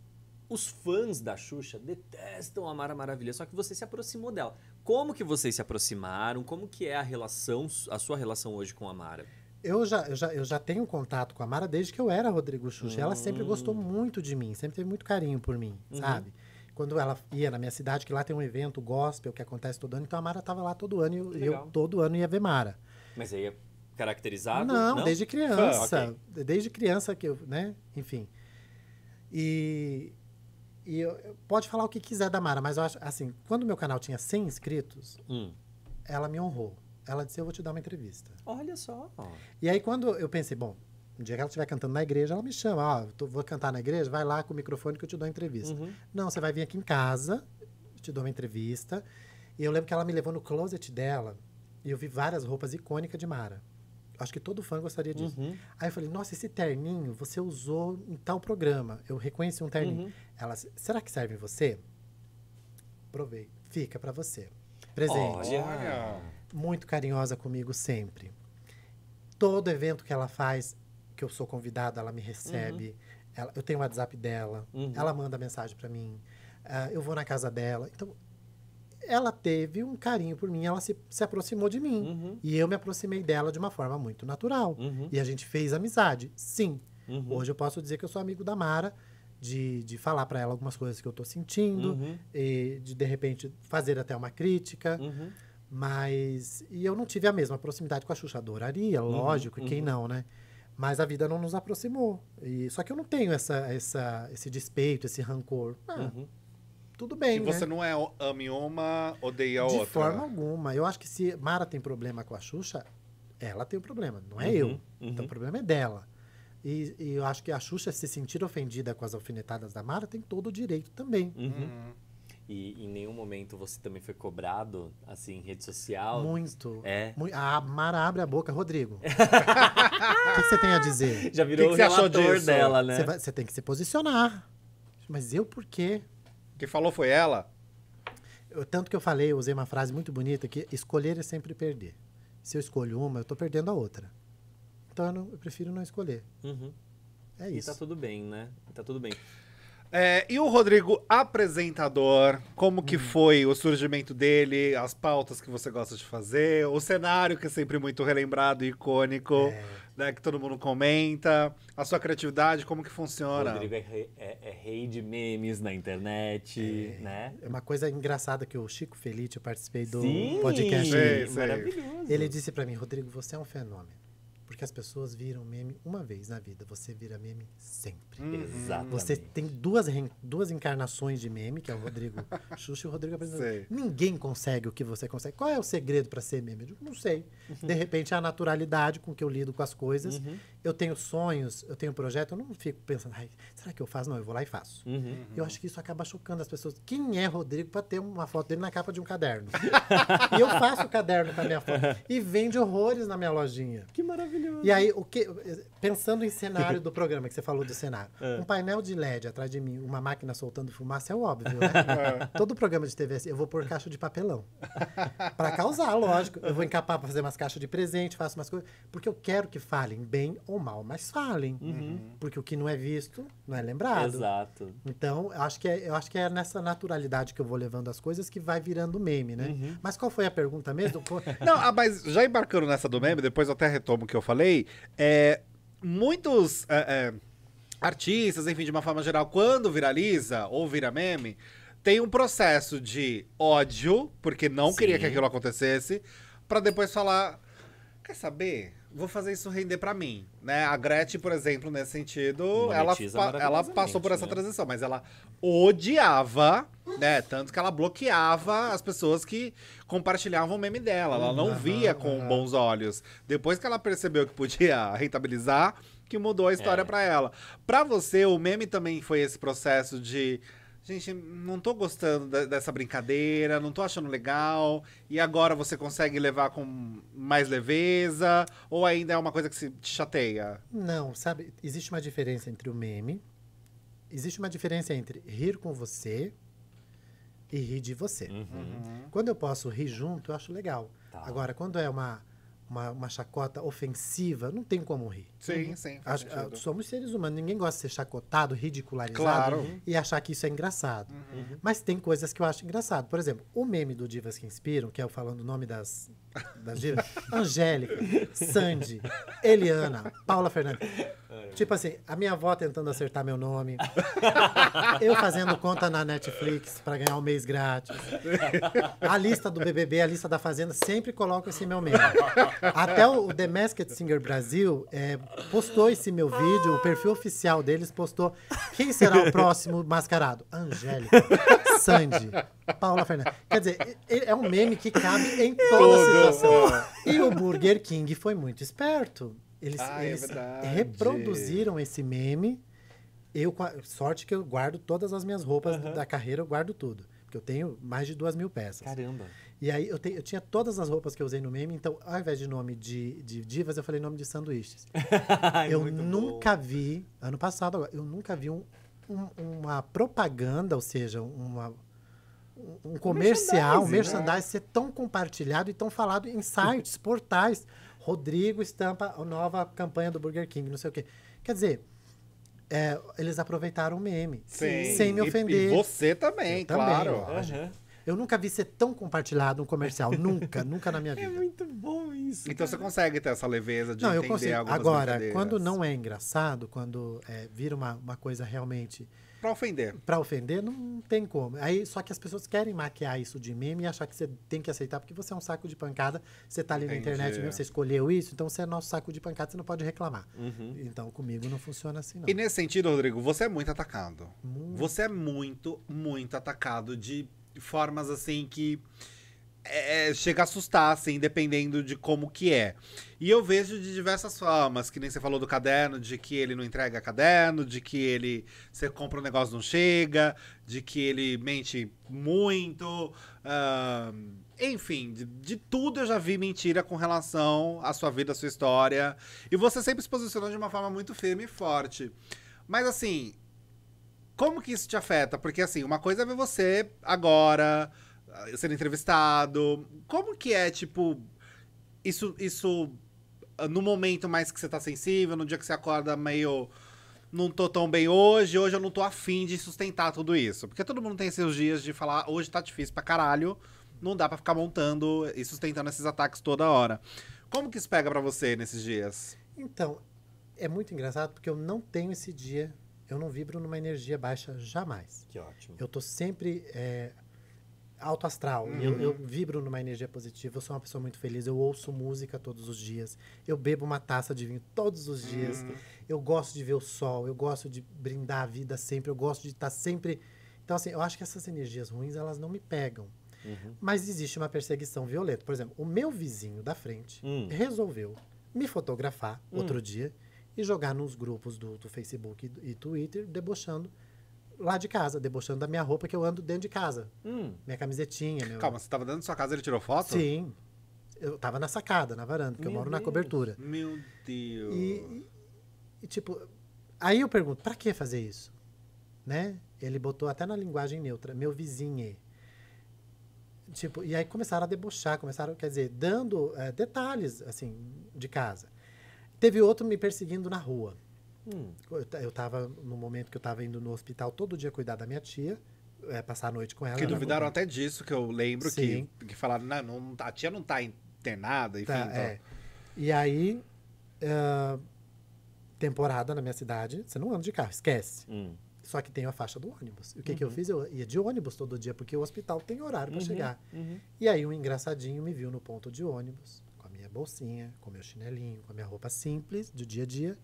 os fãs da Xuxa detestam a Mara Maravilha, só que você se aproximou dela. Como que vocês se aproximaram? Como que é a relação, a sua relação hoje com a Mara? Eu já, eu, já, eu já tenho contato com a Mara desde que eu era Rodrigo Xuxa. Hum. Ela sempre hum. gostou muito de mim, sempre teve muito carinho por mim, uhum. sabe? Quando ela ia na minha cidade, que lá tem um evento gospel que acontece todo ano, então a Mara estava lá todo ano e eu, eu, todo ano ia ver Mara. Mas aí é caracterizado? Não, não? desde criança. Ah, okay. Desde criança que eu, né? Enfim. E, e eu, pode falar o que quiser da Mara, mas eu acho assim, quando meu canal tinha 100 inscritos, hum. ela me honrou. Ela disse: "Eu vou te dar uma entrevista". Olha só. Ah. E aí quando eu pensei, bom, um dia que ela estiver cantando na igreja, ela me chama, ó, vou cantar na igreja, vai lá com o microfone que eu te dou a entrevista. Uhum. Não, você vai vir aqui em casa, eu te dou uma entrevista. E eu lembro que ela me levou no closet dela, e eu vi várias roupas icônicas de Mara. Acho que todo fã gostaria disso. Uhum. Aí eu falei, nossa, esse terninho você usou em tal programa. Eu reconheci um terninho. Uhum. Ela, será que serve em você? Provei. Fica para você. Presente. Olha. Muito carinhosa comigo sempre. Todo evento que ela faz, que eu sou convidado, ela me recebe. Uhum. Ela, eu tenho o WhatsApp dela. Uhum. Ela manda mensagem para mim. Uh, eu vou na casa dela. Então, ela teve um carinho por mim, ela se, se aproximou de mim. Uhum. E eu me aproximei dela de uma forma muito natural. Uhum. E a gente fez amizade, sim. Uhum. Hoje eu posso dizer que eu sou amigo da Mara, de, de falar para ela algumas coisas que eu estou sentindo, uhum. e de de repente fazer até uma crítica. Uhum. Mas. E eu não tive a mesma proximidade com a Xuxa. Adoraria, uhum. lógico, quem não, né? Mas a vida não nos aproximou. E, só que eu não tenho essa, essa, esse despeito, esse rancor. Ah, uhum tudo bem. né? você não é ame uma, odeia a de outra. De forma alguma. Eu acho que se Mara tem problema com a Xuxa, ela tem o um problema, não é uhum, eu. Uhum. Então o uhum. problema é dela. E, e, eu acho que a Xuxa se sentir ofendida com as alfinetadas da Mara tem todo o direito também. Uhum. uhum. E em nenhum momento você também foi cobrado, assim, em rede social? Muito. É. A Mara abre a boca, Rodrigo. O que, você tem a dizer? Já virou que que o relator dela, né? Você, você tem que se posicionar. Mas eu por quê? Quem falou foi ela. Eu, tanto que eu falei, eu usei uma frase muito bonita que escolher é sempre perder. Se eu escolho uma, eu estou perdendo a outra. Então eu, não, eu prefiro não escolher. Uhum. É isso. E tá tudo bem, né? Tá tudo bem. É, e o Rodrigo, apresentador, como que hum. foi o surgimento dele, as pautas que você gosta de fazer, o cenário que é sempre muito relembrado e icônico, é. né, que todo mundo comenta, a sua criatividade, como que funciona? O Rodrigo é, rei, é, é rei de memes na internet, é, né? É uma coisa engraçada que o Chico Felice, eu participei do sim, podcast. Sim, maravilhoso. Ele disse para mim, Rodrigo, você é um fenômeno que as pessoas viram meme uma vez na vida, você vira meme sempre. Hum. Exatamente. Você tem duas, duas encarnações de meme, que é o Rodrigo Xuxa e o Rodrigo Apresentador. Ninguém consegue o que você consegue. Qual é o segredo para ser meme? Eu digo, não sei. Uhum. De repente, é a naturalidade com que eu lido com as coisas uhum eu tenho sonhos, eu tenho projeto, eu não fico pensando, será que eu faço? Não, eu vou lá e faço. Uhum, uhum. Eu acho que isso acaba chocando as pessoas. Quem é Rodrigo para ter uma foto dele na capa de um caderno? e eu faço o caderno com a minha foto. E vende horrores na minha lojinha. Que maravilhoso. E aí, o que, pensando em cenário do programa, que você falou do cenário. É. Um painel de LED atrás de mim, uma máquina soltando fumaça é óbvio, né? É. Todo programa de TV, é assim, eu vou pôr caixa de papelão. para causar, lógico. Eu vou encapar para fazer umas caixas de presente, faço umas coisas. Porque eu quero que falem bem ou mal, mas falem. Uhum. uhum. Porque o que não é visto não é lembrado. Exato. Então, eu acho, que é, eu acho que é nessa naturalidade que eu vou levando as coisas que vai virando meme, né? Uhum. Mas qual foi a pergunta mesmo? não, ah, mas já embarcando nessa do meme, depois eu até retomo o que eu falei. É, muitos é, é, artistas, enfim, de uma forma geral, quando viraliza ou vira meme, tem um processo de ódio, porque não Sim. queria que aquilo acontecesse, para depois falar. Quer saber? vou fazer isso render para mim, né? A Gretchen, por exemplo, nesse sentido, ela, ela passou por essa né? transição, mas ela odiava, né? Tanto que ela bloqueava as pessoas que compartilhavam o meme dela. Ela não uhum, via com uhum. bons olhos. Depois que ela percebeu que podia rentabilizar, que mudou a história é. para ela. Para você, o meme também foi esse processo de gente, não tô gostando dessa brincadeira, não tô achando legal, e agora você consegue levar com mais leveza, ou ainda é uma coisa que se te chateia? Não, sabe, existe uma diferença entre o meme, existe uma diferença entre rir com você e rir de você. Uhum. uhum. Quando eu posso rir junto, eu acho legal. Tá. Agora, quando é uma uma, uma chacota ofensiva, não tem como rir. Sim, uhum. sim. Ah, somos seres humanos, ninguém gosta de ser chacotado, ridicularizado claro. Uhum. e achar que isso é engraçado. Uhum. uhum. Mas tem coisas que eu acho engraçado. Por exemplo, o meme do Divas que Inspiram, que é eu falando o nome das, das divas, Angélica, Sandy, Eliana, Paula Fernandes. Tipo assim, a minha avó tentando acertar meu nome, eu fazendo conta na Netflix para ganhar um mês grátis. A lista do BBB, a lista da Fazenda, sempre coloca esse meu meme. Até o The Masked Singer Brasil é, postou esse meu vídeo, o perfil oficial deles postou. Quem será o próximo mascarado? Angélica, Sandy, Paula Fernandes. Quer dizer, é um meme que cabe em toda situação. E o Burger King foi muito esperto. Eles, ah, é eles é reproduziram esse meme. Eu, sorte que eu guardo todas as minhas roupas uhum. da carreira, eu guardo tudo. Porque eu tenho mais de duas mil peças. Caramba. E aí eu, te, eu, tinha todas as roupas que eu usei no meme, então ao invés de nome de, de divas, eu falei nome de sanduíches. eu Muito nunca bom. vi, ano passado agora, eu nunca vi um, um, uma propaganda, ou seja, uma, um é comercial, um merchandising, né? ser tão compartilhado e tão falado em sites, portais. Rodrigo estampa a nova campanha do Burger King, não sei o quê. Quer dizer, é, eles aproveitaram o meme. Sim. Sem me ofender. E, e você também, eu claro. Também, uhum. Eu nunca vi ser tão compartilhado um comercial. nunca, nunca na minha é vida. É muito bom isso. Então cara. você consegue ter essa leveza de não, entender eu consigo. Agora, quando não é engraçado, quando é, vira uma, uma coisa realmente... Pra ofender. Pra ofender, não tem como. Aí, só que as pessoas querem maquiar isso de meme e achar que você tem que aceitar, porque você é um saco de pancada, você tá ali na internet é. mesmo, você escolheu isso, então você é nosso saco de pancada, você não pode reclamar. Uhum. Então, comigo não funciona assim, não. E nesse sentido, Rodrigo, você é muito atacado. Muito. Você é muito, muito atacado de formas assim que é, é, chega a assustar, assim, dependendo de como que é. E eu vejo de diversas formas, que nem você falou do caderno, de que ele não entrega caderno, de que ele você compra um negócio não chega, de que ele mente muito. Uh, enfim, de, de, tudo eu já vi mentira com relação à sua vida, à sua história. E você sempre se posicionou de uma forma muito firme e forte. Mas assim, como que isso te afeta? Porque, assim, uma coisa é ver você agora, ah, sendo entrevistado. Como que é, tipo, isso, isso ah, no momento mais que você tá sensível, no dia que você acorda meio não tô tão bem hoje, hoje eu não tô afim de sustentar tudo isso. Porque todo mundo tem seus dias de falar, hoje tá difícil pra caralho, não dá pra ficar montando e sustentando esses ataques toda hora. Como que isso pega pra você nesses dias? Então, é muito engraçado porque eu não tenho esse dia eu não vibro numa energia baixa jamais. Que ótimo. Eu tô sempre é, alto astral. Uhum. Eu, eu, vibro numa energia positiva. Eu sou uma pessoa muito feliz. Eu ouço música todos os dias. Eu bebo uma taça de vinho todos os dias. Uhum. Eu gosto de ver o sol. Eu gosto de brindar a vida sempre. Eu gosto de estar tá sempre. Então, assim, eu acho que essas energias ruins, elas não me pegam. Uhum. Mas existe uma perseguição violenta. Por exemplo, o meu vizinho da frente hum. resolveu me fotografar hum. outro dia e jogar nos grupos do, do Facebook e, e, Twitter, debochando lá de casa, debochando da minha roupa que eu ando dentro de casa. Hum. Minha camisetinha. Meu... Calma, você estava dentro da sua casa e ele tirou foto? Sim. Eu estava na sacada, na varanda, porque meu eu moro Deus, na cobertura. Meu Deus. E, e, e, tipo, aí eu pergunto, pra que fazer isso? Né? Ele botou até na linguagem neutra, meu vizinho. Tipo, e aí começaram a debochar, começaram, quer dizer, dando é, detalhes, assim, de casa. Teve outro me perseguindo na rua. Hum. Eu, estava tava no momento que eu tava indo no hospital todo dia cuidar da minha tia. É, passar a noite com ela. Que duvidaram até disso, que eu lembro Sim. que, que falaram, não, não, a tia não tá internada, tá, enfim. Tá, então. é. E aí, uh, temporada na minha cidade, você não anda de carro, esquece. Hum. Só que tem a faixa do ônibus. E o que, uhum. que eu uhum. fiz? Eu ia de ônibus todo dia, porque o hospital tem horário para uhum, chegar. Uhum. E aí um engraçadinho me viu no ponto de ônibus minha bolsinha, com meu chinelinho, com a minha roupa simples do dia a dia.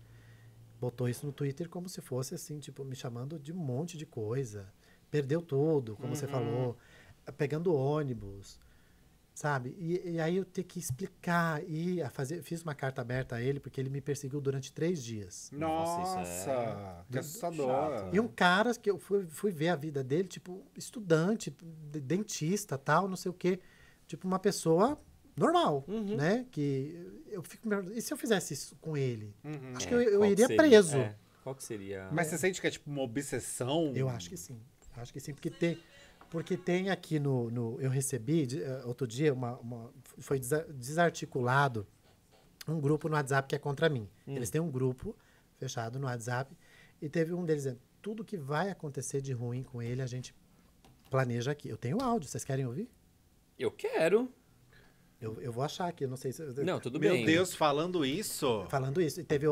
Botou isso no Twitter como se fosse assim, tipo, me chamando de um monte de coisa. Perdeu tudo, como uhum. você falou. Pegando ônibus, sabe? E, e, aí eu ter que explicar. E a fazer, fiz uma carta aberta a ele, porque ele me perseguiu durante três dias. Nossa! Nossa que é assustador! E um cara que eu fui, fui ver a vida dele, tipo, estudante, dentista, tal, não sei o quê. Tipo, uma pessoa normal, uhum. né? Que eu fico e se eu fizesse isso com ele? Uhum. Acho é, que eu, é, eu iria preso. É. Qual que seria? Mas você sente que é tipo uma obsessão? Eu acho que sim. Acho que sim, porque tem porque tem aqui no, no eu recebi de, uh, outro dia uma, uma, foi desarticulado um grupo no WhatsApp que é contra mim. Hum. Eles têm um grupo fechado no WhatsApp e teve um deles dizendo tudo que vai acontecer de ruim com ele a gente planeja aqui. Eu tenho áudio, vocês querem ouvir? Eu quero. Eu, eu vou achar aqui, eu não sei se. Não, tudo Meu bem. Meu Deus, falando isso. Falando isso. Teve,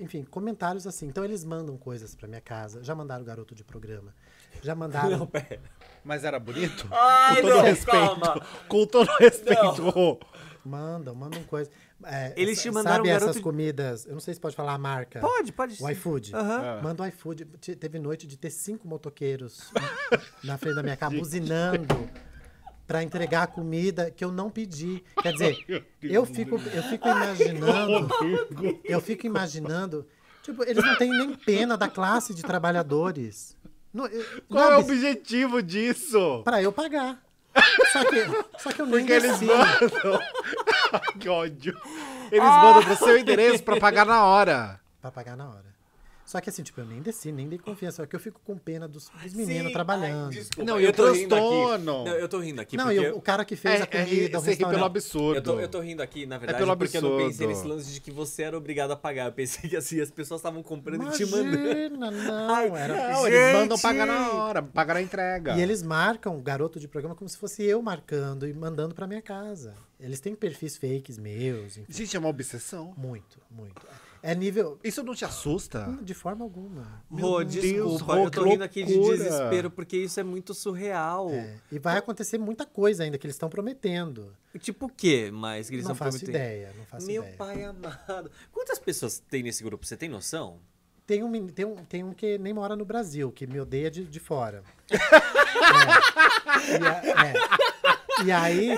enfim, comentários assim. Então eles mandam coisas pra minha casa. Já mandaram o garoto de programa. Já mandaram. Não, pera. Mas era bonito? Ai, com todo não, respeito. Calma. Com todo respeito. Não. Mandam, mandam coisa. É, eles te mandaram sabe um essas de... comidas? Eu não sei se pode falar a marca. Pode, pode. O iFood. Uhum. É. Manda o iFood. Teve noite de ter cinco motoqueiros na frente da minha casa, buzinando para entregar a comida que eu não pedi. Quer dizer, eu fico, eu fico imaginando. Eu fico imaginando. Tipo, eles não têm nem pena da classe de trabalhadores. Não, eu, Qual é o objetivo disso? Para eu pagar. Só que, só que eu nem Porque eles mandam. que ódio. Eles mandam pro seu endereço para pagar na hora. Para pagar na hora. Só que assim, tipo, eu nem desci, nem dei confiança. É que eu fico com pena dos, dos meninos Sim, trabalhando. Ai, desculpa, não, eu, eu tô transtorno. Rindo não, eu tô rindo aqui. Não, eu, o cara que fez é, a é comida, é, o restaurante. pelo absurdo. Eu tô, eu tô rindo aqui, na é verdade, é pelo absurdo. porque eu não pensei nesse lance de que você era obrigado a pagar. Eu pensei que assim, as pessoas estavam comprando Imagina, e te mandando. Não, era, não eles mandam pagar na hora, pagar a entrega. E eles marcam o garoto de programa como se fosse eu marcando e mandando pra minha casa. Eles têm perfis fakes meus. Enfim. Gente, é uma obsessão. Muito, muito. É nível. Isso não te assusta? Não, de forma alguma. Rô, desculpa, Deus, eu tô rindo aqui de desespero, porque isso é muito surreal. É. E vai acontecer muita coisa ainda que eles estão prometendo. Tipo o quê Mas que eles não estão faço Ideia, não faço Meu ideia. Meu pai amado. Quantas pessoas tem nesse grupo? Você tem noção? Tem um, tem, um, tem um que nem mora no Brasil, que me odeia de, de fora. é. E a, é. E aí.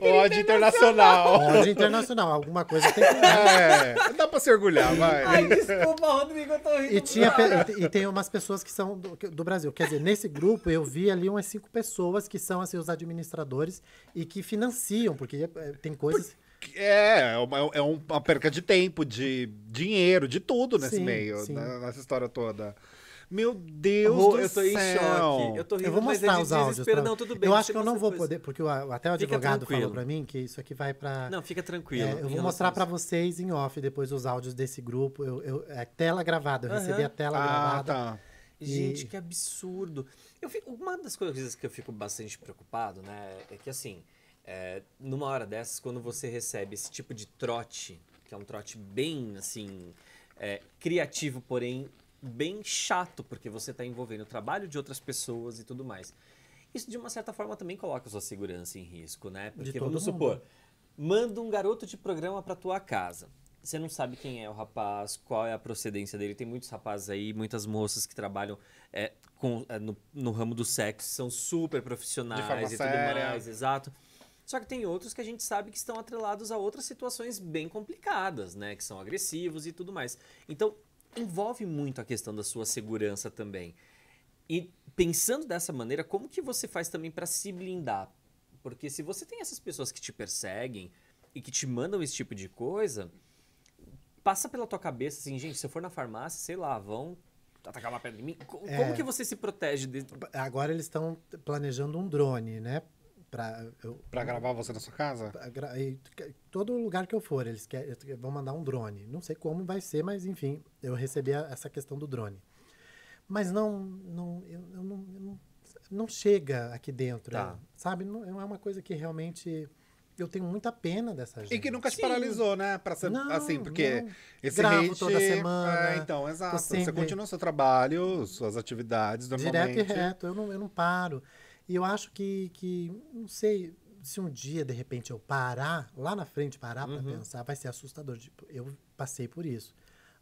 É ódio internacional. Ódio internacional. Alguma coisa tem que. É, dá pra se orgulhar, vai. Ai, desculpa, Rodrigo, eu tô rindo. E, tinha, e tem umas pessoas que são do, do, Brasil. Quer dizer, nesse grupo eu vi ali umas cinco pessoas que são assim, os administradores e que financiam, porque é, é, tem coisas. É, é uma, é uma perca de tempo, de dinheiro, de tudo nesse sim, meio, sim. Né, nessa história toda. Meu Deus Rô, do eu tô céu. em choque. Eu tô rindo, eu vou é mostrar os áudios. Pra... Não, tudo bem. Eu acho que eu não vou poder, porque até o advogado falou pra mim que isso aqui vai pra... Não, fica tranquilo. É, eu vou mostrar pra vocês em off depois os áudios desse grupo. Eu, eu, é tela gravada, eu uhum. recebi a tela ah, gravada. Tá. E... Gente, que absurdo. Eu fico, uma das coisas que eu fico bastante preocupado, né, é que assim, é, numa hora dessas, quando você recebe esse tipo de trote, que é um trote bem, assim, é, criativo, porém bem chato, porque você está envolvendo o trabalho de outras pessoas e tudo mais. Isso, de uma certa forma, também coloca sua segurança em risco, né? Porque, vamos mundo. supor, manda um garoto de programa para tua casa. Você não sabe quem é o rapaz, qual é a procedência dele. Tem muitos rapazes aí, muitas moças que trabalham é, com, é, no, no, ramo do sexo, são super profissionais e séria. tudo mais, exato. Só que tem outros que a gente sabe que estão atrelados a outras situações bem complicadas, né? Que são agressivos e tudo mais. Então, envolve muito a questão da sua segurança também. E pensando dessa maneira, como que você faz também para se blindar? Porque se você tem essas pessoas que te perseguem e que te mandam esse tipo de coisa, passa pela tua cabeça assim, gente, se eu for na farmácia, sei lá, vão atacar uma pedra em mim. Como é, que você se protege? De... Agora eles estão planejando um drone, né? Pra, gravar você na sua casa? Pra, todo lugar que eu for, eles querem, vão mandar um drone. Não sei como vai ser, mas enfim, eu recebi a, essa questão do drone. Mas não, não, eu, eu não, não, não, chega aqui dentro, tá. É, sabe? Não, é uma coisa que realmente eu tenho muita pena dessa gente. E que nunca te paralisou, né? Pra ser, não, assim, porque não. esse Gravo hate, toda semana. É, então, exato. Sempre... Você continua seu trabalho, suas atividades normalmente. Direto e reto, eu não, eu não paro. E eu acho que, que não sei se um dia, de repente, eu parar, lá na frente, parar uhum. para pensar, vai ser assustador. Tipo, eu passei por isso.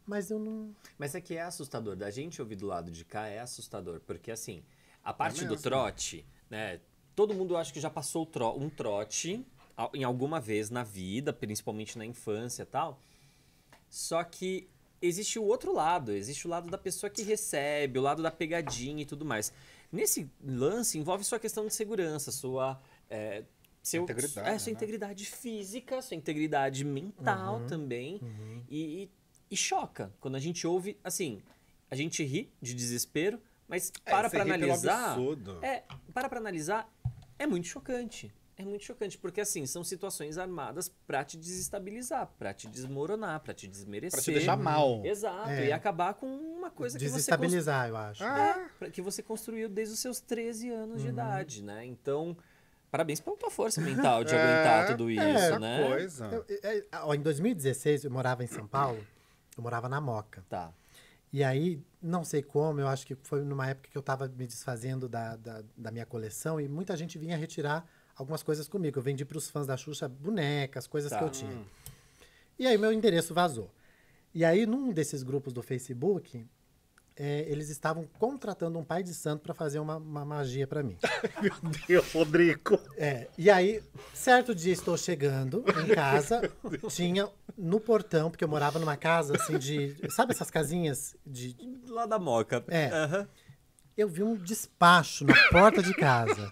Mas eu não. Mas é que é assustador. Da gente ouvir do lado de cá é assustador. Porque, assim, a é parte é do trote, né? Todo mundo acha que já passou tro um trote em alguma vez na vida, principalmente na infância e tal. Só que existe o outro lado, existe o lado da pessoa que recebe, o lado da pegadinha e tudo mais. Nesse lance envolve sua questão de segurança, sua. É, seu, integridade, é, sua né? integridade física, sua integridade mental uhum, também. Uhum. E, e, choca. Quando a gente ouve, assim, a gente ri de desespero, mas para é, para analisar. É, para para analisar, é muito chocante. É muito chocante, porque assim, são situações armadas para te desestabilizar, para te desmoronar, para te desmerecer. Pra te deixar uhum. mal. Exato, é. e acabar com uma coisa que você... Desestabilizar, eu acho. Ah. É, que você construiu desde os seus 13 anos uhum. de idade, né? Então, parabéns pela tua força mental de é, aguentar tudo isso, é, né? coisa. Eu, eu, eu, é, em 2016, eu morava em São Paulo, eu morava na Moca. Tá. E aí, não sei como, eu acho que foi numa época que eu estava me desfazendo da, da, da minha coleção e muita gente vinha retirar algumas coisas comigo. Eu vendi para os fãs da Xuxa bonecas, coisas tá. que eu tá. tinha. E aí meu endereço vazou. E aí, num desses grupos do Facebook, é, eles estavam contratando um pai de santo para fazer uma, uma magia para mim. Meu Deus, Rodrigo! É, e aí, certo dia estou chegando em casa, tinha no portão, porque eu morava numa casa assim de. Sabe essas casinhas de. Lá da moca. É. Uhum. Eu vi um despacho na porta de casa.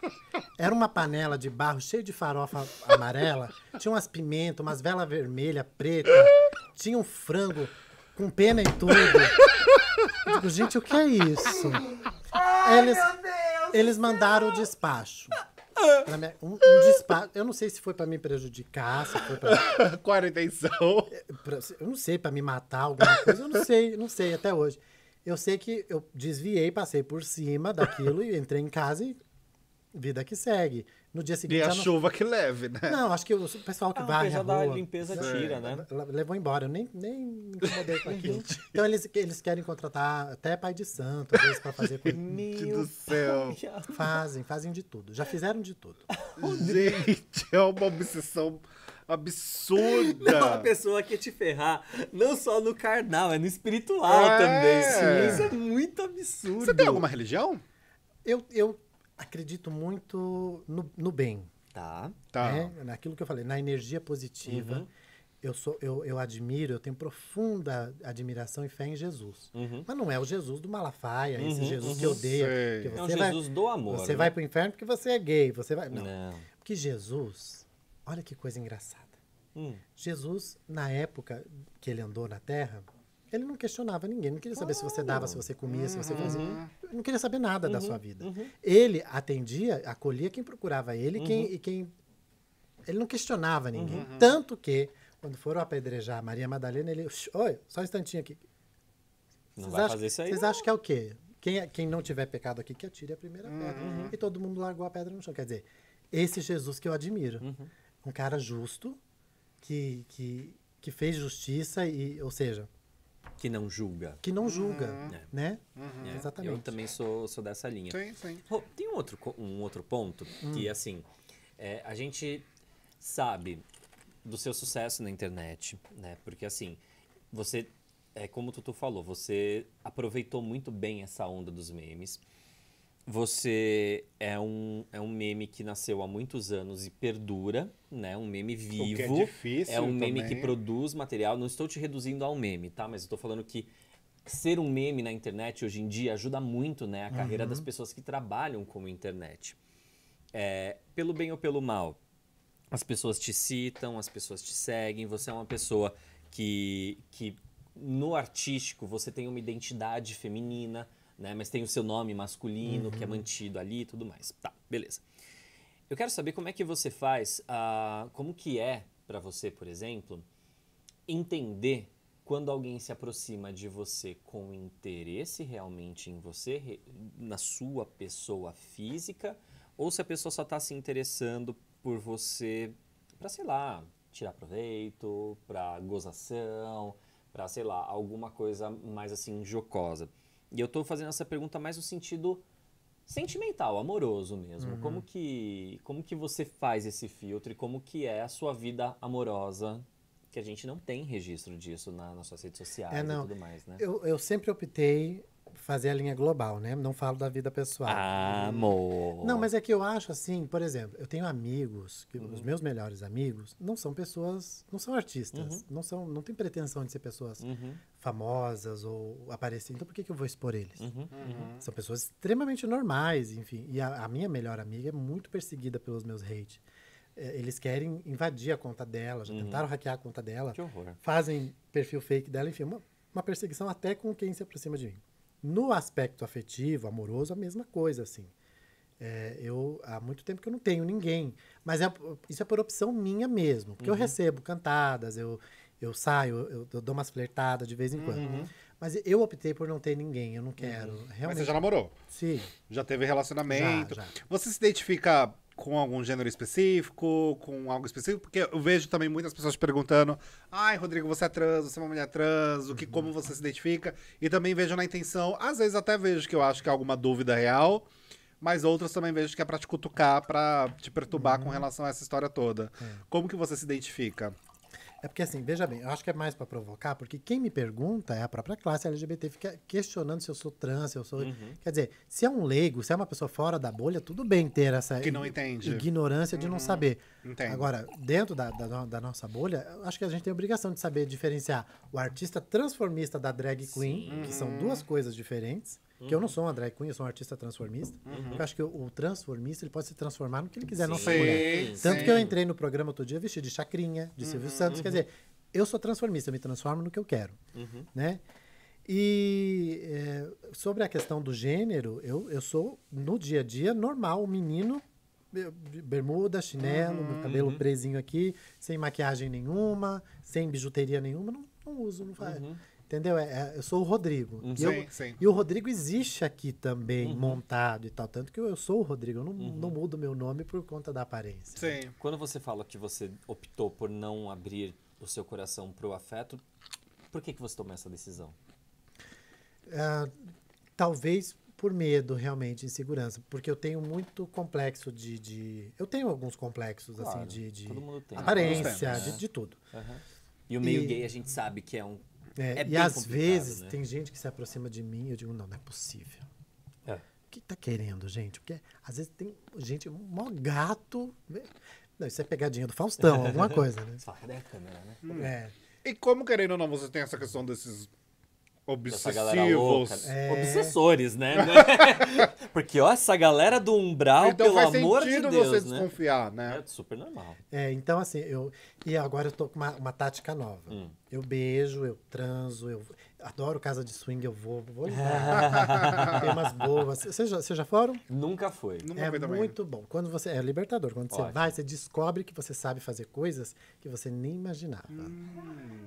Era uma panela de barro cheia de farofa amarela, tinha umas pimentas, umas velas vermelha, preta, tinha um frango com pena e tudo. digo, gente, o que é isso? Ai, eles, eles mandaram o despacho. Minha, um, um despacho. Eu não sei se foi para me prejudicar, se foi pra. Qual era a intenção? Pra, eu não sei, para me matar, alguma coisa. Eu não sei, não sei até hoje. Eu sei que eu desviei, passei por cima daquilo e entrei em casa e vida que segue. No dia seguinte. E a não... chuva que leve, né? Não, acho que o pessoal que ah, varre. A rua, da limpeza tira, é, né? Levou embora, eu nem, nem incomodei com aquilo. então eles, eles querem contratar até pai de santo, às vezes, pra fazer coisa. Meu do céu! Fazem, fazem de tudo. Já fizeram de tudo. Gente, é uma obsessão absurda. Não, uma pessoa que te ferrar, não só no carnal, é no espiritual é. também. isso é muito absurdo. Você tem alguma religião? Eu, eu acredito muito no, no bem. Tá. tá. Né? Naquilo que eu falei, na energia positiva. Uhum. Eu, sou, eu, eu admiro, eu tenho profunda admiração e fé em Jesus. Uhum. Mas não é o Jesus do Malafaia, uhum, esse Jesus uhum. que odeia. Que você é um vai, Jesus do amor. Você né? vai para o inferno porque você é gay. Você vai... Não. não. Porque Jesus, olha que coisa engraçada. Hum. Jesus, na época que ele andou na Terra, ele não questionava ninguém, não queria saber se você dava, se você comia, uhum. se você fazia. Uhum. Não queria saber nada uhum. da sua vida. Uhum. Ele atendia, acolhia quem procurava ele quem, uhum. e quem. Ele não questionava uhum. ninguém. Tanto que, quando foram apedrejar Maria Madalena, ele. Oi, só um instantinho aqui. Não vai acham, fazer isso aí. Vocês acham que é o quê? Quem, é, quem não tiver pecado aqui, que atire a primeira pedra. E todo mundo largou a pedra no chão. Quer dizer, esse Jesus que eu admiro. Um cara justo, que, que, que fez justiça, e, ou seja, que não julga. Que não julga, uhum. É. né? Uhum. É. é, Exatamente. Eu também sou, sou dessa linha. Sim, sim. Oh, tem um outro, um outro ponto hum. que, assim, é, a gente sabe do seu sucesso na internet, né? Porque, assim, você, é como o Tutu falou, você aproveitou muito bem essa onda dos memes você é um, é um meme que nasceu há muitos anos e perdura, né? Um meme vivo. O que é, é difícil. É um também. meme que produz material. Não estou te reduzindo ao meme, tá? Mas estou falando que ser um meme na internet hoje em dia ajuda muito, né? A carreira uhum. das pessoas que trabalham com internet. É, pelo bem ou pelo mal, as pessoas te citam, as pessoas te seguem. Você é uma pessoa que, que no artístico você tem uma identidade feminina né? Mas tem o seu nome masculino uhum. que é uhum. mantido ali e tudo mais. Tá, beleza. Eu quero saber como é que você faz, ah, como que é para você, por exemplo, entender quando alguém se aproxima de você com interesse realmente em você, na sua pessoa física, ou se a pessoa só está se interessando por você para, sei lá, tirar proveito, para gozação, para, sei lá, alguma coisa mais assim jocosa. E eu estou fazendo essa pergunta mais no sentido sentimental, amoroso mesmo. Uhum. Como que como que você faz esse filtro e como que é a sua vida amorosa? Que a gente não tem registro disso na, nas suas redes sociais é, e tudo mais, né? Eu, eu sempre optei fazer a linha global, né? Não falo da vida pessoal. Ah, amor. Não, mas é que eu acho assim, por exemplo, eu tenho amigos, que uhum. os meus melhores amigos não são pessoas, não são artistas, uhum. não são, não tem pretensão de ser pessoas uhum. famosas ou aparecer. Então por que, que eu vou expor eles? Uhum. Uhum. São pessoas extremamente normais, enfim. E a, a, minha melhor amiga é muito perseguida pelos meus hate. É, eles querem invadir a conta dela, já uhum. tentaram hackear a conta dela. Que horror. Fazem perfil fake dela, enfim, uma, uma perseguição até com quem se aproxima de mim. No aspecto afetivo, amoroso, a mesma coisa, assim. É, eu há muito tempo que eu não tenho ninguém, mas é, isso é por opção minha mesmo, porque uhum. eu recebo cantadas, eu eu saio, eu, eu dou umas flertadas de vez em quando. Uhum. Mas eu optei por não ter ninguém, eu não uhum. quero. Uhum. Realmente. Mas você já namorou? Sim. Já teve relacionamento? Já, já. Você se identifica com algum gênero específico, com algo específico, porque eu vejo também muitas pessoas perguntando: ai, Rodrigo, você é trans, você é uma mulher trans, o que, uhum. como você se identifica? E também vejo na intenção, às vezes até vejo que eu acho que é alguma dúvida real, mas outras também vejo que é pra te cutucar, pra te perturbar uhum. com relação a essa história toda. É. Como que você se identifica? É porque assim, veja bem, eu acho que é mais para provocar, porque quem me pergunta é a própria classe LGBT, fica questionando se eu sou trans, se eu sou. Uhum. Quer dizer, se é um leigo, se é uma pessoa fora da bolha, tudo bem ter essa que não entende. ignorância uhum. de não uhum. saber. Entendo. Agora, dentro da, da, da, nossa bolha, acho que a gente tem a obrigação de saber diferenciar o artista transformista da drag queen, Sim. que são duas coisas diferentes. Uhum. Que eu não sou uma drag queen, eu sou um artista transformista. Uhum. Eu acho que o, transformista ele pode se transformar no que ele quiser, sim, não só mulher. Tanto sim. que eu entrei no programa outro dia vestido de chacrinha, de uhum, Silvio Santos. Quer uhum. dizer, eu sou transformista, eu me transformo no que eu quero. Uhum. Né? E é, sobre a questão do gênero, eu, eu sou, no dia a dia, normal, menino bermuda, chinelo, uhum, cabelo uhum. presinho aqui, sem maquiagem nenhuma, sem bijuteria nenhuma, não, não uso, não faz. Uhum. Entendeu? É, é, eu sou o Rodrigo. Sim, uhum. e, eu, sim. e o Rodrigo existe aqui também, uhum. montado e tal. Tanto que eu, eu sou o Rodrigo, eu não, uhum. não mudo meu nome por conta da aparência. Sim. Quando você fala que você optou por não abrir o seu coração para o afeto, por que, que você tomou essa decisão? Uh, talvez por medo, realmente, insegurança. Porque eu tenho muito complexo de. de... eu tenho alguns complexos, assim, claro, assim, de, de... aparência, né? de, de, tudo. Uhum. E o meio e... gay a gente sabe que é um é, é e às vezes né? tem gente que se aproxima de mim e eu digo, não, não é possível. É. O que está querendo, gente? Porque às vezes tem gente, um mó gato. Né? Não, isso é pegadinha do Faustão, alguma coisa, né? Sarra da né, câmera, né? Hum. É. E como, querendo ou não, você tem essa questão desses Obsessivos. Né? É... Obsessores, né? Porque, ó, essa galera do umbral, então, pelo amor de Deus, você né? desconfiar, né? É super normal. É, então assim, eu... E agora eu tô com uma, uma tática nova. Hum. Eu beijo, eu transo, eu... Adoro casa de swing, eu vou. vou Tem umas boas. Vocês já, vocês já foram? Nunca foi. Nunca é muito bom. Quando você é libertador. Quando Ótimo. você vai, você descobre que você sabe fazer coisas que você nem imaginava. Hum.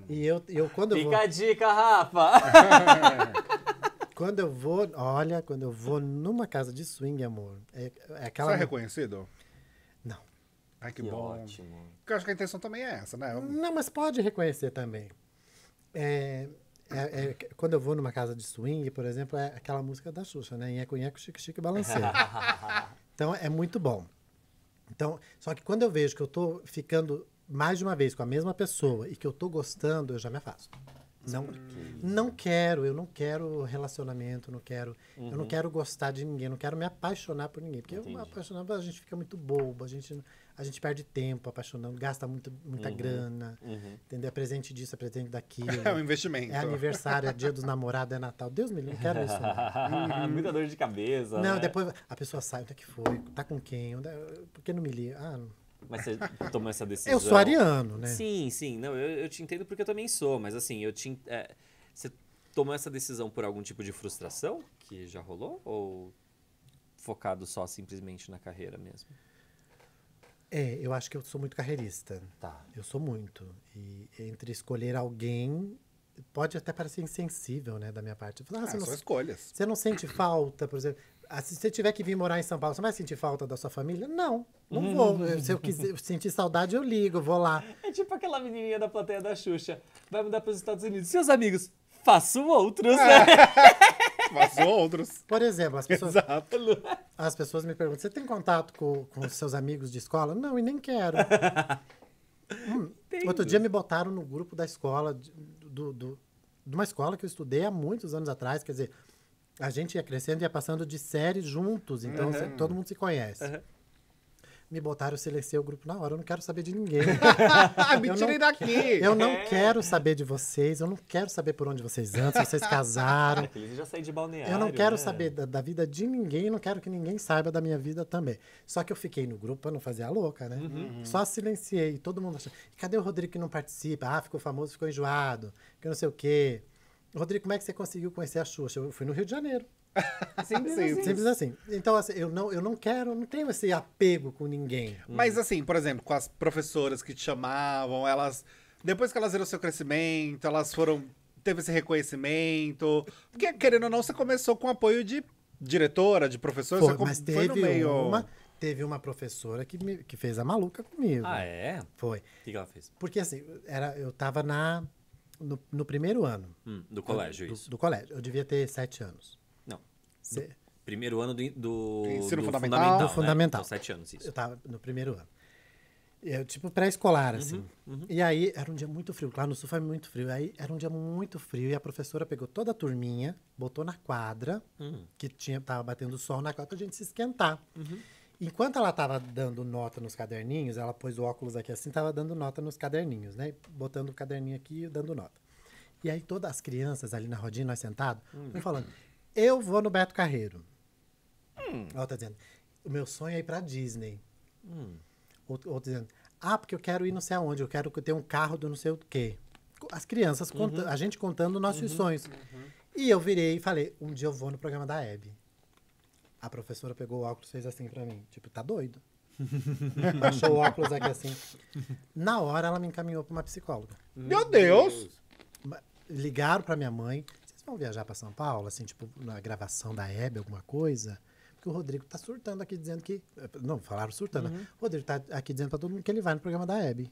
E eu, eu quando Fica eu vou... a dica, Rafa! quando eu vou, olha, quando eu vou numa casa de swing, amor, é, é aquela. Você é reconhecido? Não. Ai, que, que bom. Ótimo. Porque eu acho que a intenção também é essa, né? Eu... Não, mas pode reconhecer também. É, é, é, quando eu vou numa casa de swing, por exemplo, é aquela música da Xuxa, né? Nheco, nheco, chique, chique, balanceiro. então, é muito bom. Então, só que quando eu vejo que eu tô ficando mais de uma vez com a mesma pessoa e que eu tô gostando, eu já me afasto. Não, não quero, eu não quero relacionamento, não quero, uhum. eu não uhum. quero gostar de ninguém, não quero me apaixonar por ninguém, porque eu eu apaixonar, a gente fica muito bobo, a gente não, a gente perde tempo apaixonando, gasta muito, muita uhum, grana, uhum. entendeu? É presente disso, é presente daquilo. é um investimento. É aniversário, é dia dos namorados, é Natal. Deus me livre, quero isso. muita dor de cabeça. Não, né? depois a pessoa sai, onde é que foi? Tá com quem? Onde é... Por que não me liga? Ah, não. Mas você tomou essa decisão. Eu sou ariano, né? Sim, sim. Não, eu, eu te entendo porque eu também sou, mas assim, eu te. É, você tomou essa decisão por algum tipo de frustração que já rolou? Ou focado só simplesmente na carreira mesmo? É, eu acho que eu sou muito carreirista. Tá. Eu sou muito. E entre escolher alguém pode até parecer insensível, né, da minha parte. Ah, ah são não, escolhas. Você não sente falta, por exemplo, ah, se você tiver que vir morar em São Paulo, você vai sentir falta da sua família? Não, não vou. Uhum. se eu quiser sentir saudade, eu ligo, vou lá. É tipo aquela menininha da plateia da Xuxa, vai mudar para os Estados Unidos. Seus amigos, façam outros, né? É. Façam outros. Por exemplo, as pessoas. Exato. As pessoas me perguntam: você tem contato com, com seus amigos de escola? Não, e nem quero. hum, outro dia me botaram no grupo da escola, de, do, do, de uma escola que eu estudei há muitos anos atrás, quer dizer, a gente ia crescendo e ia passando de série juntos, então uhum. todo mundo se conhece. Uhum me botaram, eu seleciei o grupo na hora. Eu não quero saber de ninguém. me eu tirei daqui. eu não é. quero saber de vocês. Eu não quero saber por onde vocês andam, se vocês casaram. Eu já saí de balneário. Eu não quero né? saber da, da, vida de ninguém. Não quero que ninguém saiba da minha vida também. Só que eu fiquei no grupo pra não fazer a louca, né? Uhum. uhum. Só silenciei. Todo mundo achando. Cadê o Rodrigo que não participa? Ah, ficou famoso, ficou enjoado. Que não sei o quê. Rodrigo, como é que você conseguiu conhecer a Xuxa? Eu fui no Rio de Janeiro. Simples, assim. assim. Então, assim, eu não, eu não quero, não tenho esse apego com ninguém. Hum. Mas, assim, por exemplo, com as professoras que te chamavam, elas. Depois que elas viram o seu crescimento, elas foram. Teve esse reconhecimento. Porque, querendo ou não, você começou com apoio de diretora, de professor. Foi, você mas com, teve foi meio... uma. Teve uma professora que, me, que fez a maluca comigo. Ah, é? Foi. O que, que ela fez? Porque, assim, era, eu tava na. No, no primeiro ano. Hum, do colégio, isso. Do, do colégio. Eu devia ter sete anos. Primeiro ano do, do, ensino do fundamental. Fundamental, do né? fundamental. Então, sete anos, isso. Eu tava no primeiro ano. Eu, tipo, pré-escolar, uhum, assim. Uhum, uhum. E aí, era um dia muito frio. Lá no sul foi muito frio. Aí, era um dia muito frio. E a professora pegou toda a turminha, botou na quadra, uhum. que tinha, tava batendo sol na quadra, pra gente se esquentar. Uhum. Enquanto ela tava dando nota nos caderninhos, ela pôs o óculos aqui assim, tava dando nota nos caderninhos, né? Botando o caderninho aqui e dando nota. E aí, todas as crianças ali na rodinha, nós sentados, hum. falando: eu vou no Beto Carreiro. Hum. Ela tá dizendo, o meu sonho é ir pra Disney. Hum. Outro, tá dizendo, ah, porque eu quero ir não sei aonde, eu quero ter um carro do não sei o quê. As crianças, uhum. conta, a gente contando nossos uhum. sonhos. Uhum. E eu virei e falei, um dia eu vou no programa da Hebe. A professora pegou o óculos e fez assim pra mim, tipo, tá doido? Baixou o óculos aqui assim. Na hora, ela me encaminhou pra uma psicóloga. Meu, Deus! Ligaram pra minha mãe, vão viajar para São Paulo, assim, tipo, na gravação da Hebe, alguma coisa? Porque o Rodrigo tá surtando aqui dizendo que. Eh, não, falaram surtando. Né? Uhum. O Rodrigo tá aqui dizendo para todo mundo que ele vai no programa da Hebe.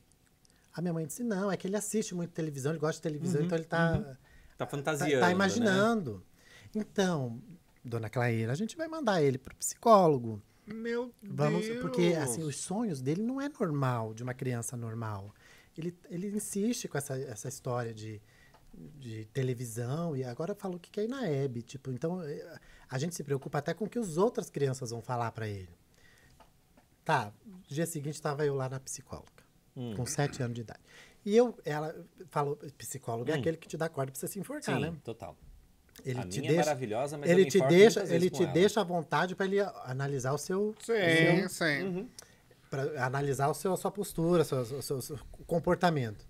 A minha mãe disse: não, é que ele assiste muito televisão, ele gosta de televisão, uhum, então ele tá. Uhum. Eh, tá, tá fantasiando. Tá, tá imaginando. Né? Então, dona Claíra, a gente vai mandar ele pro psicólogo. Meu Vamos, Deus! Porque, assim, os sonhos dele não é normal, de uma criança normal. Ele, ele insiste com essa, essa história de de televisão e agora falou que quer ir na Hebe. Tipo, então eh, a gente se preocupa até com o que os outras crianças vão falar para ele. Tá, dia seguinte estava eu lá na psicóloga, hum. com sete anos de idade. E eu, ela falou, psicólogo é hum. é aquele que te dá corda pra você se enforcar, Sim, né? total. Ele a te é deixa, é maravilhosa, mas ele te deixa, ele te ela. deixa à vontade para ele analisar o seu, sim, seu, sim. Uhum. para analisar o seu, a sua postura, o seu, seu, o seu comportamento.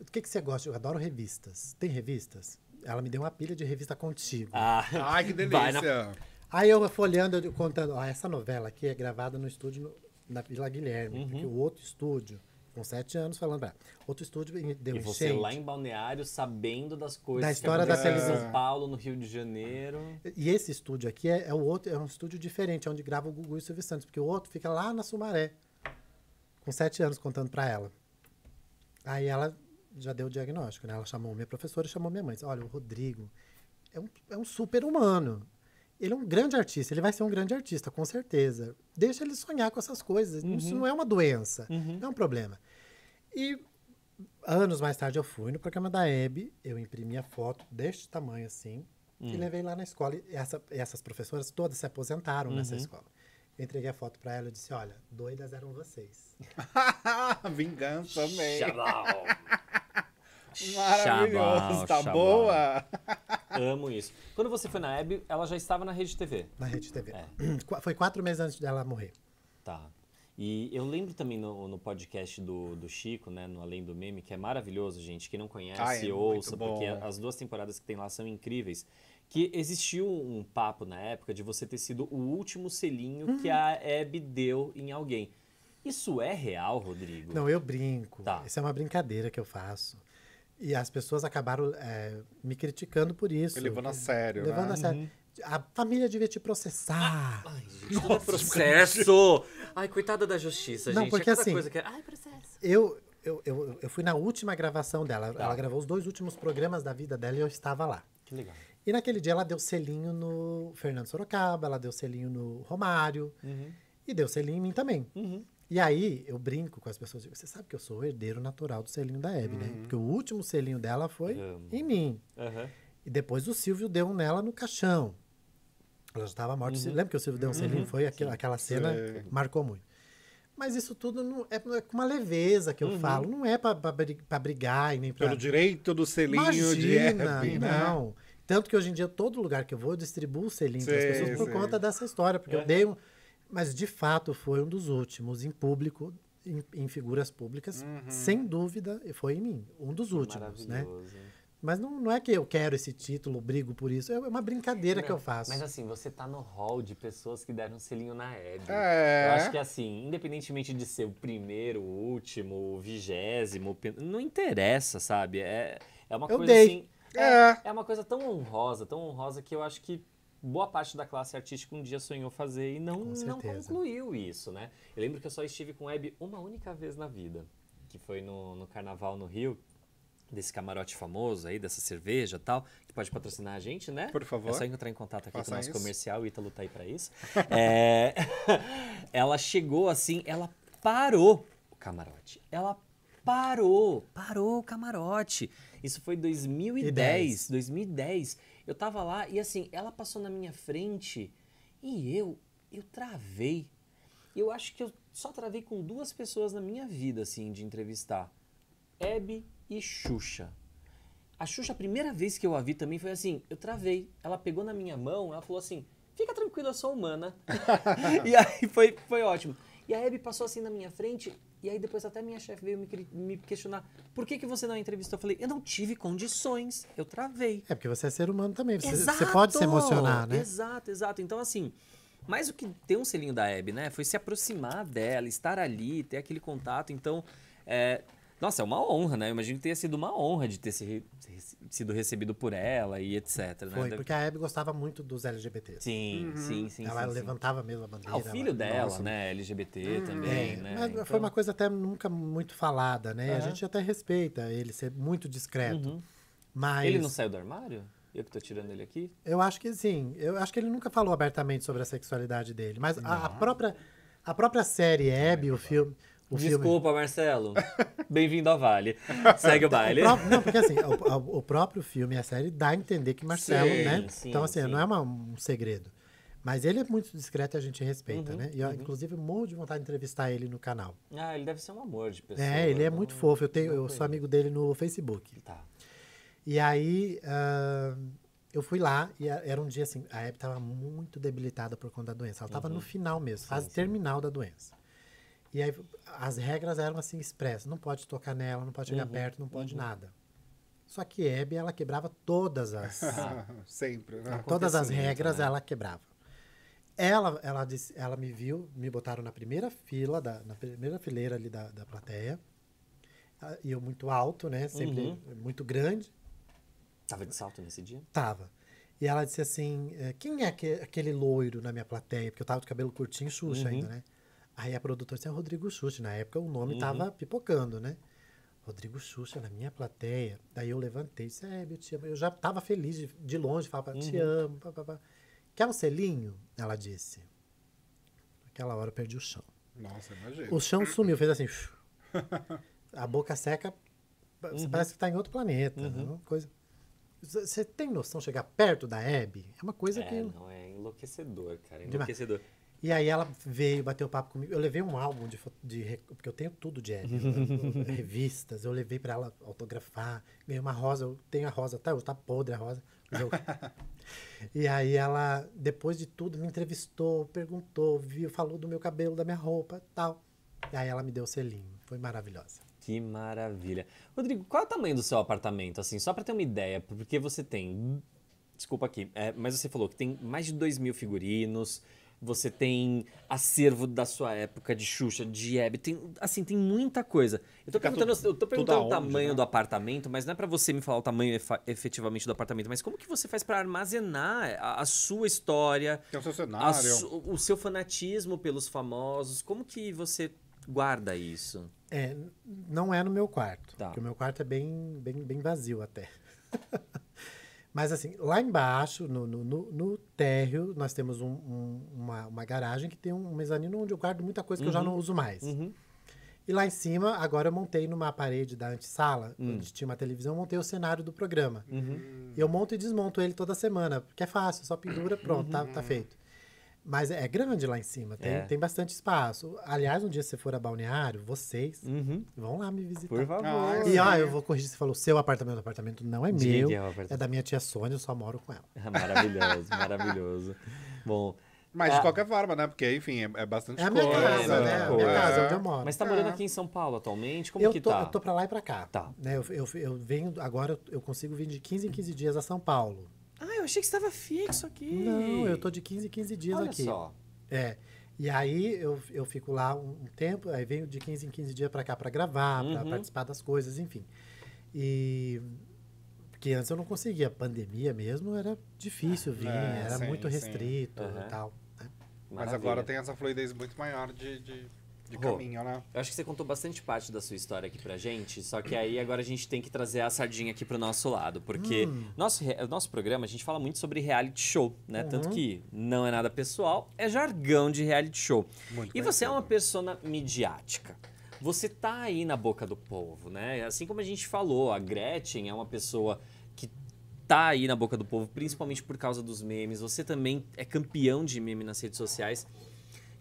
O que, que você gosta? Eu adoro revistas. Tem revistas? Ela me deu uma pilha de revista contigo. Ah, Ai, que delícia! Na... Aí eu folheando, eu contando, ó, ah, essa novela aqui é gravada no estúdio da na Vila Guilherme, uhum. porque o outro estúdio, com sete anos, falando, pra, ah, outro estúdio deu E você lá em Balneário, sabendo das coisas da história da televisão. em São Paulo, no Rio de Janeiro. E esse estúdio aqui é, é, o outro, é um estúdio diferente, é onde grava o Gugu e o Silvio Santos, porque o outro fica lá na Sumaré, com sete anos, contando pra ela. Aí ela já deu o diagnóstico, né? Ela chamou minha professora e chamou minha mãe. Disse, Olha, o Rodrigo é um, é um super humano. Ele é um grande artista, ele vai ser um grande artista, com certeza. Deixa ele sonhar com essas coisas. Uhum. Isso não é uma doença, uhum. não é um problema. E anos mais tarde eu fui no programa da Hebe, eu imprimi a foto deste tamanho assim, e hum. levei lá na escola. E essa, essas professoras todas se aposentaram uhum. nessa escola. Eu entreguei a foto pra ela e disse: Olha, doidas eram vocês. Vingança mesmo. Xabal. Maravilhoso, tá boa? Amo isso. Quando você foi na Hebe, ela já estava na Rede TV. Na Rede TV. É. Foi quatro meses antes dela morrer. Tá. E eu lembro também no, no podcast do, do Chico, né, no Além do Meme, que é maravilhoso, gente. Quem não conhece, Ah, é ouça, porque as duas temporadas que tem lá são incríveis que existiu um papo na época de você ter sido o último selinho uhum. que a Hebe deu em alguém. Isso é real, Rodrigo? Não, eu brinco. Tá. Isso é uma brincadeira que eu faço. E as pessoas acabaram é, me criticando por isso. levando a sério. Levando né? a sério. Uhum. A família devia te processar. ai, gente, Nossa, é processo! ai, coitada da justiça, Não, gente. Porque, é assim, coisa que... É, ai, processo. Eu, eu, eu, eu fui na última gravação dela. Tá. Ela gravou os dois últimos programas da vida dela e eu estava lá. Que legal. E naquele dia ela deu selinho no Fernando Sorocaba, ela deu selinho no Romário uhum. e deu selinho em mim também. Uhum. E aí eu brinco com as pessoas, digo, você sabe que eu sou o herdeiro natural do selinho da Hebe, né? uhum. né? Porque o último selinho dela foi em mim. E depois o Silvio deu um nela no caixão. Ela já estava morta. Uhum. Lembra que o Silvio deu um selinho? Uhum. Foi aquela, aquela cena, marcou muito. Mas isso tudo não é, é com uma leveza que eu uhum. falo. Não é para brigar e nem para. Pelo direito do selinho Imagina, de Hebe, né? Não. Tanto que hoje em dia, todo lugar que eu vou, eu distribuo o selinho para as pessoas por conta dessa história. Porque eu dei um... Mas, de fato, foi um dos últimos em público, em, em figuras públicas, uhum. sem dúvida, foi em mim. Um dos últimos, né? Mas não, não é que eu quero esse título, brigo por isso. É uma brincadeira não, que eu faço. Mas assim, você tá no hall de pessoas que deram um selinho na Hebe. É. Eu acho que assim, independentemente de ser o primeiro, o último, o vigésimo, não interessa, sabe? É, é uma eu coisa dei. assim. É. é, é uma coisa tão honrosa, tão honrosa que eu acho que boa parte da classe artística um dia sonhou fazer e não, não concluiu isso, né? Eu lembro que eu só estive com Web uma única vez na vida, que foi no, no carnaval no Rio, desse camarote famoso aí, dessa cerveja tal, que pode patrocinar a gente, né? Por favor. É só entrar em contato aqui Faça com o nosso isso. comercial, o Ítalo tá aí pra isso. é... ela chegou assim, ela parou o camarote. Ela parou, parou o camarote. Isso foi 2010, 2010. Eu tava lá e assim, ela passou na minha frente e eu, eu travei. Eu acho que eu só travei com duas pessoas na minha vida, assim, de entrevistar. Hebe e Xuxa. A Xuxa, a primeira vez que eu a vi também foi assim, eu travei. Ela pegou na minha mão, ela falou assim, fica tranquila, eu sou humana. e aí foi, foi ótimo. E a Hebe passou assim na minha frente, e aí depois até minha chefe veio me, me, questionar, por que, que você não entrevistou? Eu falei, eu não tive condições, eu travei. É porque você é ser humano também, você, você pode se emocionar, né? Exato, exato. Então assim, mais o que ter um selinho da Hebe, né? Foi se aproximar dela, estar ali, ter aquele contato. Então, é, nossa, é uma honra, né? Eu imagino que tenha sido uma honra de ter se, sido recebido por ela e etc. Né? Foi, porque a Abby gostava muito dos LGBTs. Sim, uhum. sim, sim. Ela sim, levantava sim. mesmo a bandeira. Ah, o filho ela... dela, Nossa, né? LGBT uhum. também, é, né? Mas então... Foi uma coisa até nunca muito falada, né? Uhum. A gente até respeita ele ser muito discreto. Uhum. Mas... Ele não saiu do armário? Eu que tô tirando ele aqui? Eu acho que sim. Eu acho que ele nunca falou abertamente sobre a sexualidade dele. Mas a, a, própria, a própria série Abby, é, o filme... Bom o Desculpa, filme... Marcelo. Bem-vindo ao Vale. Segue o baile. O próprio, não, porque assim, o, o, próprio filme, a série, dá a entender que Marcelo, sim, né? Sim, então, assim, sim. não é uma, um segredo. Mas ele é muito discreto e a gente respeita, uhum, né? E eu, uhum. inclusive, morro de vontade de entrevistar ele no canal. Ah, ele deve ser um amor de pessoa. É, ele é né? muito fofo. Eu, tenho, eu sou amigo dele no Facebook. Tá. E aí, uh, eu fui lá e era um dia assim, a Abby estava muito debilitada por conta da doença. Ela estava uhum. no final mesmo, fase terminal da doença. E aí as regras eram assim expressas: não pode tocar nela, não pode chegar uhum. perto, não pode uhum. nada. Só que Hebe, ela quebrava todas as. Sempre, né? Todas as regras né? ela quebrava. Ela, ela, disse, ela me viu, me botaram na primeira fila, da, na primeira fileira ali da, da plateia. Ah, e eu muito alto, né? Sempre uhum. muito grande. Tava de salto nesse dia? Tava. E ela disse assim: eh, quem é aquele loiro na minha plateia? Porque eu tava de cabelo curtinho, Xuxa uhum. ainda, né? Aí a produtora é o Rodrigo Sucio. Na época o nome estava uhum. pipocando, né? Rodrigo Sucio na minha plateia. Daí eu levantei e disse, é, meu, te amo. Eu já estava feliz de, de longe, falava, te uhum. amo, pá, pá, pá. Quer um selinho? Ela disse. Naquela hora eu perdi o chão. Nossa, imagina. O chão sumiu, fez assim. a boca seca, uhum. parece que está em outro planeta. Uhum. Coisa... Você tem noção chegar perto da Hebe? É uma coisa é, que. Não, é enlouquecedor, cara. enlouquecedor. Demais. E aí ela veio, bater o papo comigo. Eu levei um álbum de, de porque eu tenho tudo de Ed, né? revistas. Eu levei para ela autografar. Ganhei uma rosa, eu tenho a rosa até hoje, tá podre a rosa. e aí ela, depois de tudo, me entrevistou, perguntou, viu, falou do meu cabelo, da minha roupa, tal. E aí ela me deu o selinho. Foi maravilhosa. Que maravilha. Rodrigo, qual é o tamanho do seu apartamento? Assim, só para ter uma ideia, porque você tem. Desculpa aqui, é, mas você falou que tem mais de 2 mil figurinos, você tem acervo da sua época de Xuxa, de Hebe, tem, assim, tem muita coisa. Eu tô Fica perguntando, eu tô perguntando o tamanho né? do apartamento, mas não é para você me falar o tamanho efetivamente do apartamento, mas como que você faz para armazenar é, a, a, sua história, o seu cenário, su, o seu fanatismo pelos famosos, como que você guarda isso? É, não é no meu quarto, tá. porque o meu quarto é bem, bem, bem vazio até. Mas assim, lá embaixo, no, no, no, no térreo, nós temos um, um, uma, uma, garagem que tem um mezanino onde eu guardo muita coisa que uhum. eu já não uhum. uso mais. Uhum. E lá em cima, agora eu montei numa parede da antessala, uhum. onde tinha uma televisão, montei o cenário do programa. Uhum. Eu monto e desmonto ele toda semana, porque é fácil, só pendura, pronto, tá, tá uhum. feito. Mas é grande lá em cima, tem, é. tem bastante espaço. Aliás, um dia se você for a Balneário, vocês uhum. vão lá me visitar. Por favor. Ah, e ó, eu vou corrigir, você falou, seu apartamento, apartamento não é meu, é, é da minha tia Sônia, eu só moro com ela. Maravilhoso, maravilhoso. Bom... Mas ah. de qualquer forma, né? Porque, enfim, é, é bastante é a minha coisa. Casa, né? É minha casa, onde eu moro. Mas tá é. morando aqui em São Paulo atualmente? Como eu que tô, tá? Eu tô pra lá e pra cá. Tá. Né? Eu, eu, eu venho, agora eu consigo vir de 15 em 15 dias a São Paulo eu achei que estava fixo aqui. Não, eu tô de 15 em 15 dias Olha aqui. Olha só. É. E aí eu, eu fico lá um, um tempo, aí venho de 15 em 15 dias para cá para gravar, uhum. para participar das coisas, enfim. E porque antes eu não conseguia, pandemia mesmo era difícil ah, vir, é, era sim, muito restrito uhum. e tal. Né? Mas agora tem essa fluidez muito maior de, de de Rô, caminho, né? Eu acho que você contou bastante parte da sua história aqui pra gente, só que aí agora a gente tem que trazer a sardinha aqui pro nosso lado, porque hum. nosso, nosso programa a gente fala muito sobre reality show, né? Uhum. Tanto que não é nada pessoal, é jargão de reality show. Muito e você é uma persona midiática você tá aí na boca do povo, né? Assim como a gente falou, a Gretchen é uma pessoa que tá aí na boca do povo, principalmente por causa dos memes. Você também é campeão de meme nas redes sociais.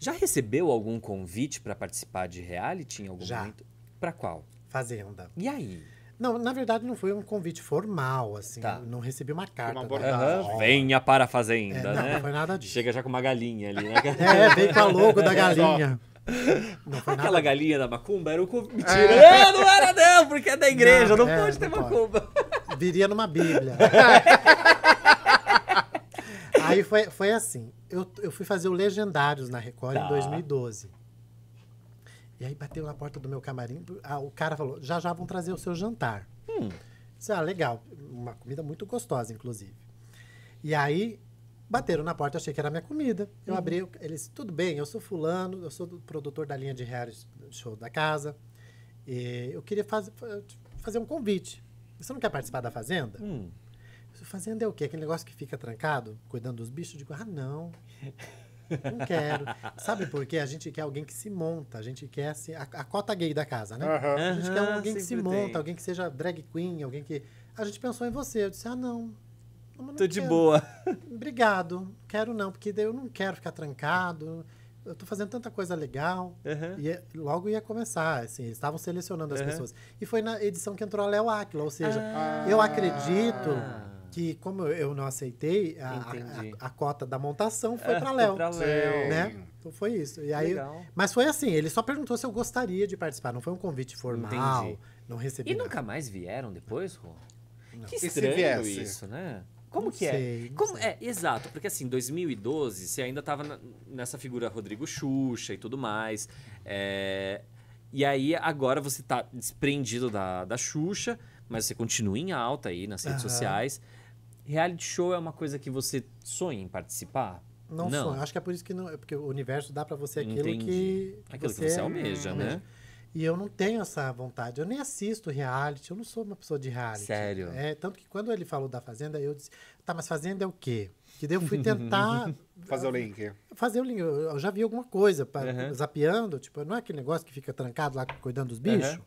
Já recebeu algum convite para participar de reality em algum Já. momento? Para qual? Fazenda. E aí? Não, na verdade não foi um convite formal, assim. Tá. Não recebi uma carta. Uma né? uhum. Venha para a fazenda, é, não, né? Não foi nada disso. Chega já com uma galinha ali, né? é, vem com a logo da galinha. Aquela nada. galinha da macumba era o convite. É. Mentira! É. Não, era não, porque é da igreja, não, não é, pode ter macumba. Viria numa bíblia. Aí foi, foi assim. Eu, eu fui fazer o Legendários na Record tá. em 2012. E aí bateu na porta do meu camarim. Ah, o cara falou: já já vão trazer o seu jantar. Hum. Disse, ah, legal. Uma comida muito gostosa, inclusive. E aí bateram na porta, achei que era minha comida. Eu uhum. abri, eles, tudo bem, eu sou fulano, eu sou produtor da linha de reais show da casa. Eh, eu queria faz, fazer um convite. Você não quer participar da Fazenda? Hum. Fazenda é o quê? Aquele negócio que fica trancado, cuidando dos bichos? Eu digo, ah, não. Não quero. Sabe por quê? A gente quer alguém que se monta, a gente quer a, a cota gay da casa, né? A gente quer alguém que se tem. monta, alguém que seja drag queen, alguém que. A gente pensou em você. Eu disse, ah, não. não, não Tô quero. de boa. Obrigado. Quero não, porque eu não quero ficar trancado. Eu tô fazendo tanta coisa legal. Uhum. E é, logo ia começar, assim, eles estavam selecionando as uhum. pessoas. E foi na edição que entrou a Léo Aquila, ou seja, ah. eu acredito ah. Que como eu não aceitei, a, a, a cota da montação foi é, para Léo. para Léo. Né? Então foi isso. E aí, Legal. mas foi assim, ele só perguntou se eu gostaria de participar. Não foi um convite formal. Entendi. Não recebi. E nada. nunca mais vieram depois, Rô? Que estranho isso, né? Como não que é? sei, é? Como, sei. é, exato, porque assim, 2012 você ainda estava nessa figura Rodrigo Xuxa e tudo mais. É, e aí agora você está desprendido da, da Xuxa, mas você continua em alta aí nas redes uhum. sociais reality show é uma coisa que você sonha em participar? Não, não. sonho. Acho que é por isso que não. É porque o universo dá para você aquilo Entendi. que. Aquilo você que você almeja, almeja, né? né? E eu não tenho essa vontade. Eu nem assisto reality, eu não sou uma pessoa de reality. Sério. É, tanto que quando ele falou da Fazenda, eu disse: tá, mas Fazenda é o quê? Que daí eu fui tentar. fazer o link. Fazer o link. Eu já vi alguma coisa, pra, uhum. zapeando. Tipo, não é aquele negócio que fica trancado lá cuidando dos bichos? Uhum.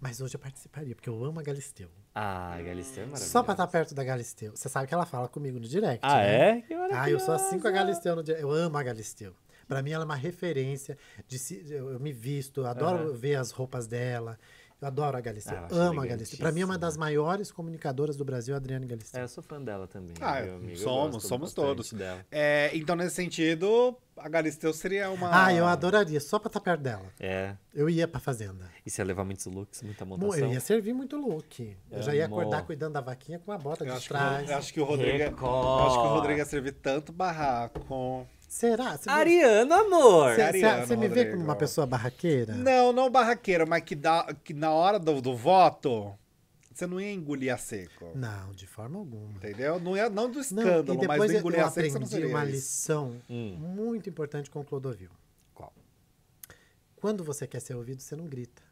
Mas hoje eu participaria, porque eu amo a Galisteu. Ah, a Galisteu é maravilhosa. Só pra estar tá perto da Galisteu. Você sabe que ela fala comigo no direct. Ah, né? é? Que ah, eu sou assim com a Galisteu no direct. Eu amo a Galisteu. Pra mim, ela é uma referência. De, eu, me visto, adoro uhum. ver as roupas dela. Eu adoro a Galisteu. Ah, amo a Galisteu. Pra mim é uma das maiores comunicadoras do Brasil, a Adriana Galisteu. É, eu sou fã dela também. Ah, meu amigo. somos, somos todos. Dela. É, então, nesse sentido, a Galisteu seria uma. Ah, eu adoraria, só pra estar perto dela. É. Eu ia pra fazenda. E se ia levar muitos looks, muita montação? Eu ia servir muito look. Eu, eu já ia acordar cuidando da vaquinha com uma bota de trás. acho que o Rodrigo. acho que o Rodrigo ia servir tanto barraco. Será? Ariana, amor! Você me vê como uma pessoa barraqueira? Não, não barraqueira, mas que, dá, que na hora do, do voto, você não ia engolir a seco. Não, de forma alguma. Entendeu? Não, ia, não do escândalo, não, mas do engolir a seco você não uma lição hum. muito importante com o Clodovil. Qual? Quando você quer ser ouvido, você não grita.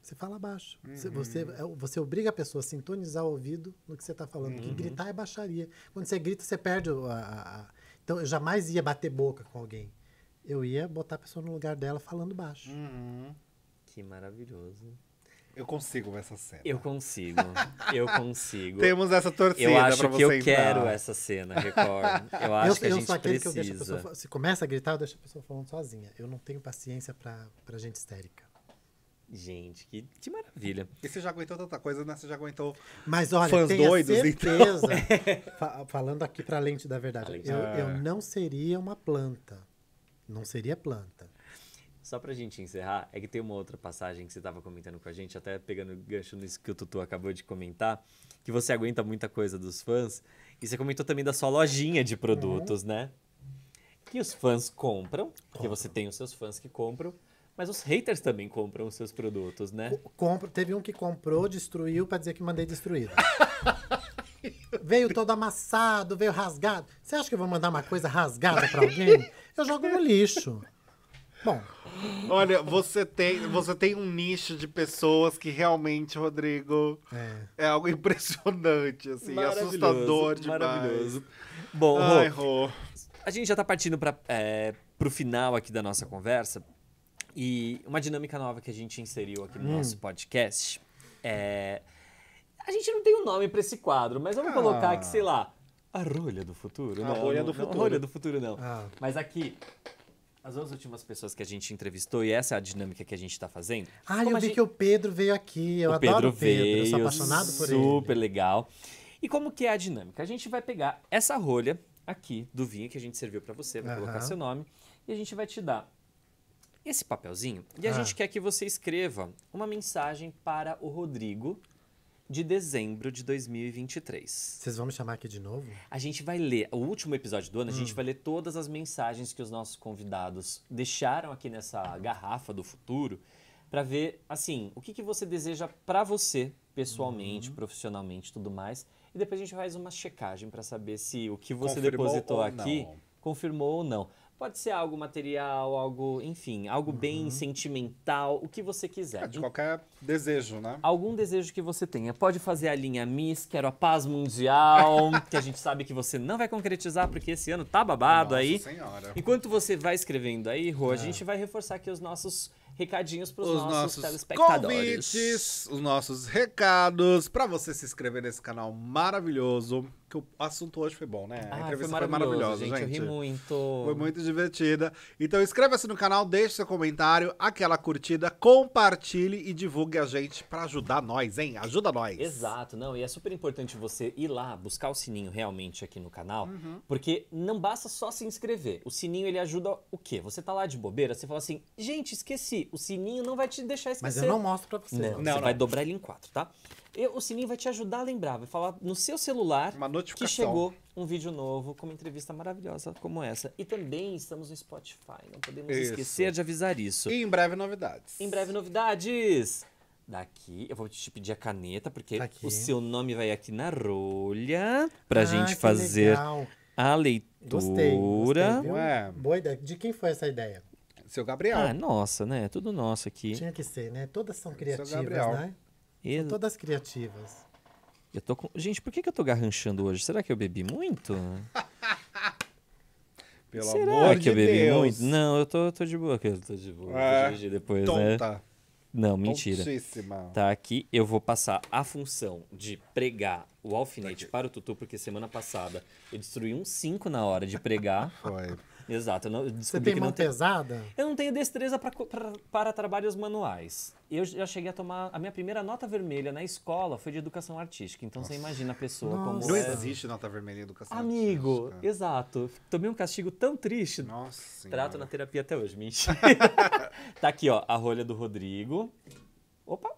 Você fala baixo. Uhum. Você, é você, obriga a pessoa a sintonizar o ouvido no que você está falando. Uhum. gritar é baixaria. Quando você grita, você perde a, a então eu jamais ia bater boca com alguém. Eu ia botar a pessoa no lugar dela falando baixo. Uhum. Que maravilhoso. Eu consigo essa cena. Eu consigo. Eu consigo. Temos essa torcida Eu acho que eu entrar. quero essa cena, Record. Eu acho eu, que a eu gente precisa. Que pessoa, se começa a gritar, eu deixo a pessoa falando sozinha. Eu não tenho paciência pra, pra gente histérica. Gente, que, que maravilha. E você já aguentou tanta coisa, né? Você já aguentou Mas olha, fãs tenho doidos, então. certeza, então. falando aqui pra lente da verdade, lente. Eu, eu não seria uma planta. Não seria planta. Só pra gente encerrar, é que tem uma outra passagem que você tava comentando com a gente, até pegando gancho nisso que o Tutu acabou de comentar, que você aguenta muita coisa dos fãs. E você comentou também da sua lojinha de produtos, uhum. né? Que os fãs compram, compram, porque você tem os seus fãs que compram mas os haters também compram os seus produtos, né? Compro, teve um que comprou, destruiu para dizer que mandei destruído. veio todo amassado, veio rasgado. Você acha que eu vou mandar uma coisa rasgada para alguém? Eu jogo no lixo. Bom. Olha, você tem, você tem um nicho de pessoas que realmente, Rodrigo, é, é algo impressionante, assim, assustador demais. Maravilhoso. Bom, Ai, ro. a gente já está partindo para é, o final aqui da nossa conversa. E uma dinâmica nova que a gente inseriu aqui no hum. nosso podcast é. A gente não tem um nome para esse quadro, mas vamos ah. colocar que, sei lá, a rolha do futuro. A não, rolha do futuro. Não, rolha do futuro, não. Ah. Mas aqui, as duas últimas pessoas que a gente entrevistou, e essa é a dinâmica que a gente está fazendo. Ah, eu vi gente... que o Pedro veio aqui. Eu o Pedro adoro Pedro, veio, eu sou apaixonado por super ele. Super legal. E como que é a dinâmica? A gente vai pegar essa rolha aqui do vinho que a gente serviu para você, vai uh -huh. colocar seu nome, e a gente vai te dar esse papelzinho e a ah. gente quer que você escreva uma mensagem para o Rodrigo de dezembro de 2023. Vocês vão me chamar aqui de novo? A gente vai ler, o último episódio do ano, hum. a gente hum. vai ler todas as mensagens que os nossos convidados deixaram aqui nessa garrafa do futuro para ver, assim, o que, que você deseja para você pessoalmente, uhum. profissionalmente, tudo mais. E depois a gente faz uma checagem para saber se o que você confirmou depositou aqui confirmou ou não. Pode ser algo material, algo, enfim, algo uhum. bem sentimental, o que você quiser. É, de qualquer desejo, né? Algum desejo que você tenha. Pode fazer a linha Miss, quero a paz mundial, que a gente sabe que você não vai concretizar porque esse ano tá babado Nossa aí. Senhora. Enquanto você vai escrevendo aí, Rô, é. a gente vai reforçar aqui os nossos recadinhos para os nossos, nossos telespectadores. Convites, os nossos recados para você se inscrever nesse canal maravilhoso que o assunto hoje foi bom, né? Ah, a entrevista foi, maravilhosa, foi maravilhosa, gente. gente. Eu ri muito. Foi muito divertida. Então inscreva-se no canal, deixe seu comentário, aquela curtida, compartilhe e divulgue a gente para ajudar nós, hein? Ajuda nós. Exato, não. E é super importante você ir lá, buscar o sininho realmente aqui no canal, uhum. porque não basta só se inscrever. O sininho ele ajuda o quê? Você tá lá de bobeira, você fala assim, gente, esqueci. O sininho não vai te deixar esquecer. Mas eu não mostro pra você. Não, não você não. vai dobrar ele em quatro, tá? Eu, o sininho vai te ajudar a lembrar, vai falar no seu celular que chegou um vídeo novo com uma entrevista maravilhosa como essa. E também estamos no Spotify, não podemos isso. esquecer de avisar isso. E em breve novidades. Em breve novidades. Daqui, eu vou te pedir a caneta, porque tá o seu nome vai aqui na rolha pra ah, gente fazer legal. a leitura. Gostei, gostei Ué. Boa ideia. De quem foi essa ideia? Seu Gabriel. Ah, nossa, né? É tudo nosso aqui. Tinha que ser, né? Todas são criativas, né? Eu... São todas criativas. Eu tô com... Gente, por que, que eu tô garranchando hoje? Será que eu bebi muito? Pelo Será amor que eu bebi muito? Não, eu tô, tô de boa. Eu tô de boa. É, depois, né? tonta. né? Não, mentira. Tá aqui, eu vou passar a função de pregar o alfinete tá para o Tutu, porque semana passada eu destruí um 5 na hora de pregar. Foi. Exato. Não, Você tem mão pesada? eu não tenho destreza pra, pra, para trabalhos manuais. Eu já cheguei a tomar. A minha primeira nota vermelha na escola foi de educação artística. Então Nossa. você imagina a pessoa Nossa. como. Não é existe nota vermelha em educação Amigo, artística. exato. Tomei um castigo tão triste. Nossa. Senhora. Trato na terapia até hoje, mentira. tá aqui, ó, a rolha do Rodrigo. Opa!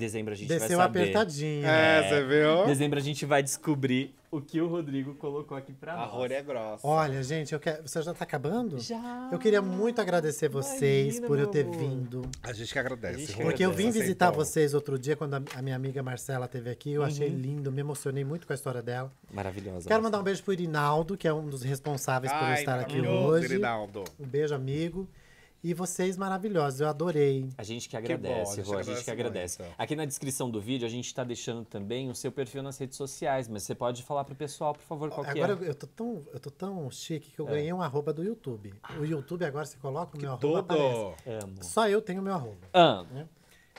dezembro a gente Desceu vai saber. apertadinho. É, é, você viu? Dezembro a gente vai descobrir o que o Rodrigo colocou aqui pra nós. A é grossa. Olha, gente, eu quero... você já tá acabando? Já. Eu queria muito agradecer vocês Imagina, por eu ter amor. vindo. A gente que agradece. Gente que porque agradece. eu vim visitar Aceitou. vocês outro dia, quando a minha amiga Marcela teve aqui. Eu uhum. achei lindo, me emocionei muito com a história dela. Maravilhosa. Quero mandar um beijo pro Irinaldo, que é um dos responsáveis Ai, por estar aqui hoje. Irinaldo. Um beijo, amigo. E vocês maravilhosos, eu adorei. A gente que agradece, que bom, Rô, a gente, que agradece. Muito. Aqui na descrição do vídeo a gente está deixando também o seu perfil nas redes sociais, mas você pode falar pro pessoal, por favor, qual agora, é. Agora eu tô tão, eu tô tão chique que eu é. ganhei um arroba do YouTube. O YouTube agora você coloca o meu que arroba todo. Amo. Só eu tenho o meu arroba. Amo. Né?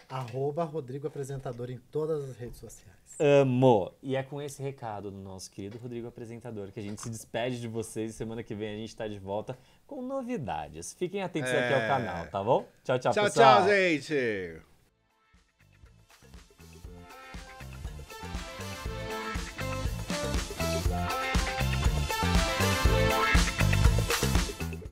Arroba Rodrigo Apresentador em todas as redes sociais. Amo! E é com esse recado do nosso querido Rodrigo Apresentador que a gente se despede de vocês. Semana que vem a gente está de volta com novidades. Fiquem atentos é... aqui ao é. canal, tá bom? Tchau, tchau, tchau pessoal. Tchau, tchau, gente.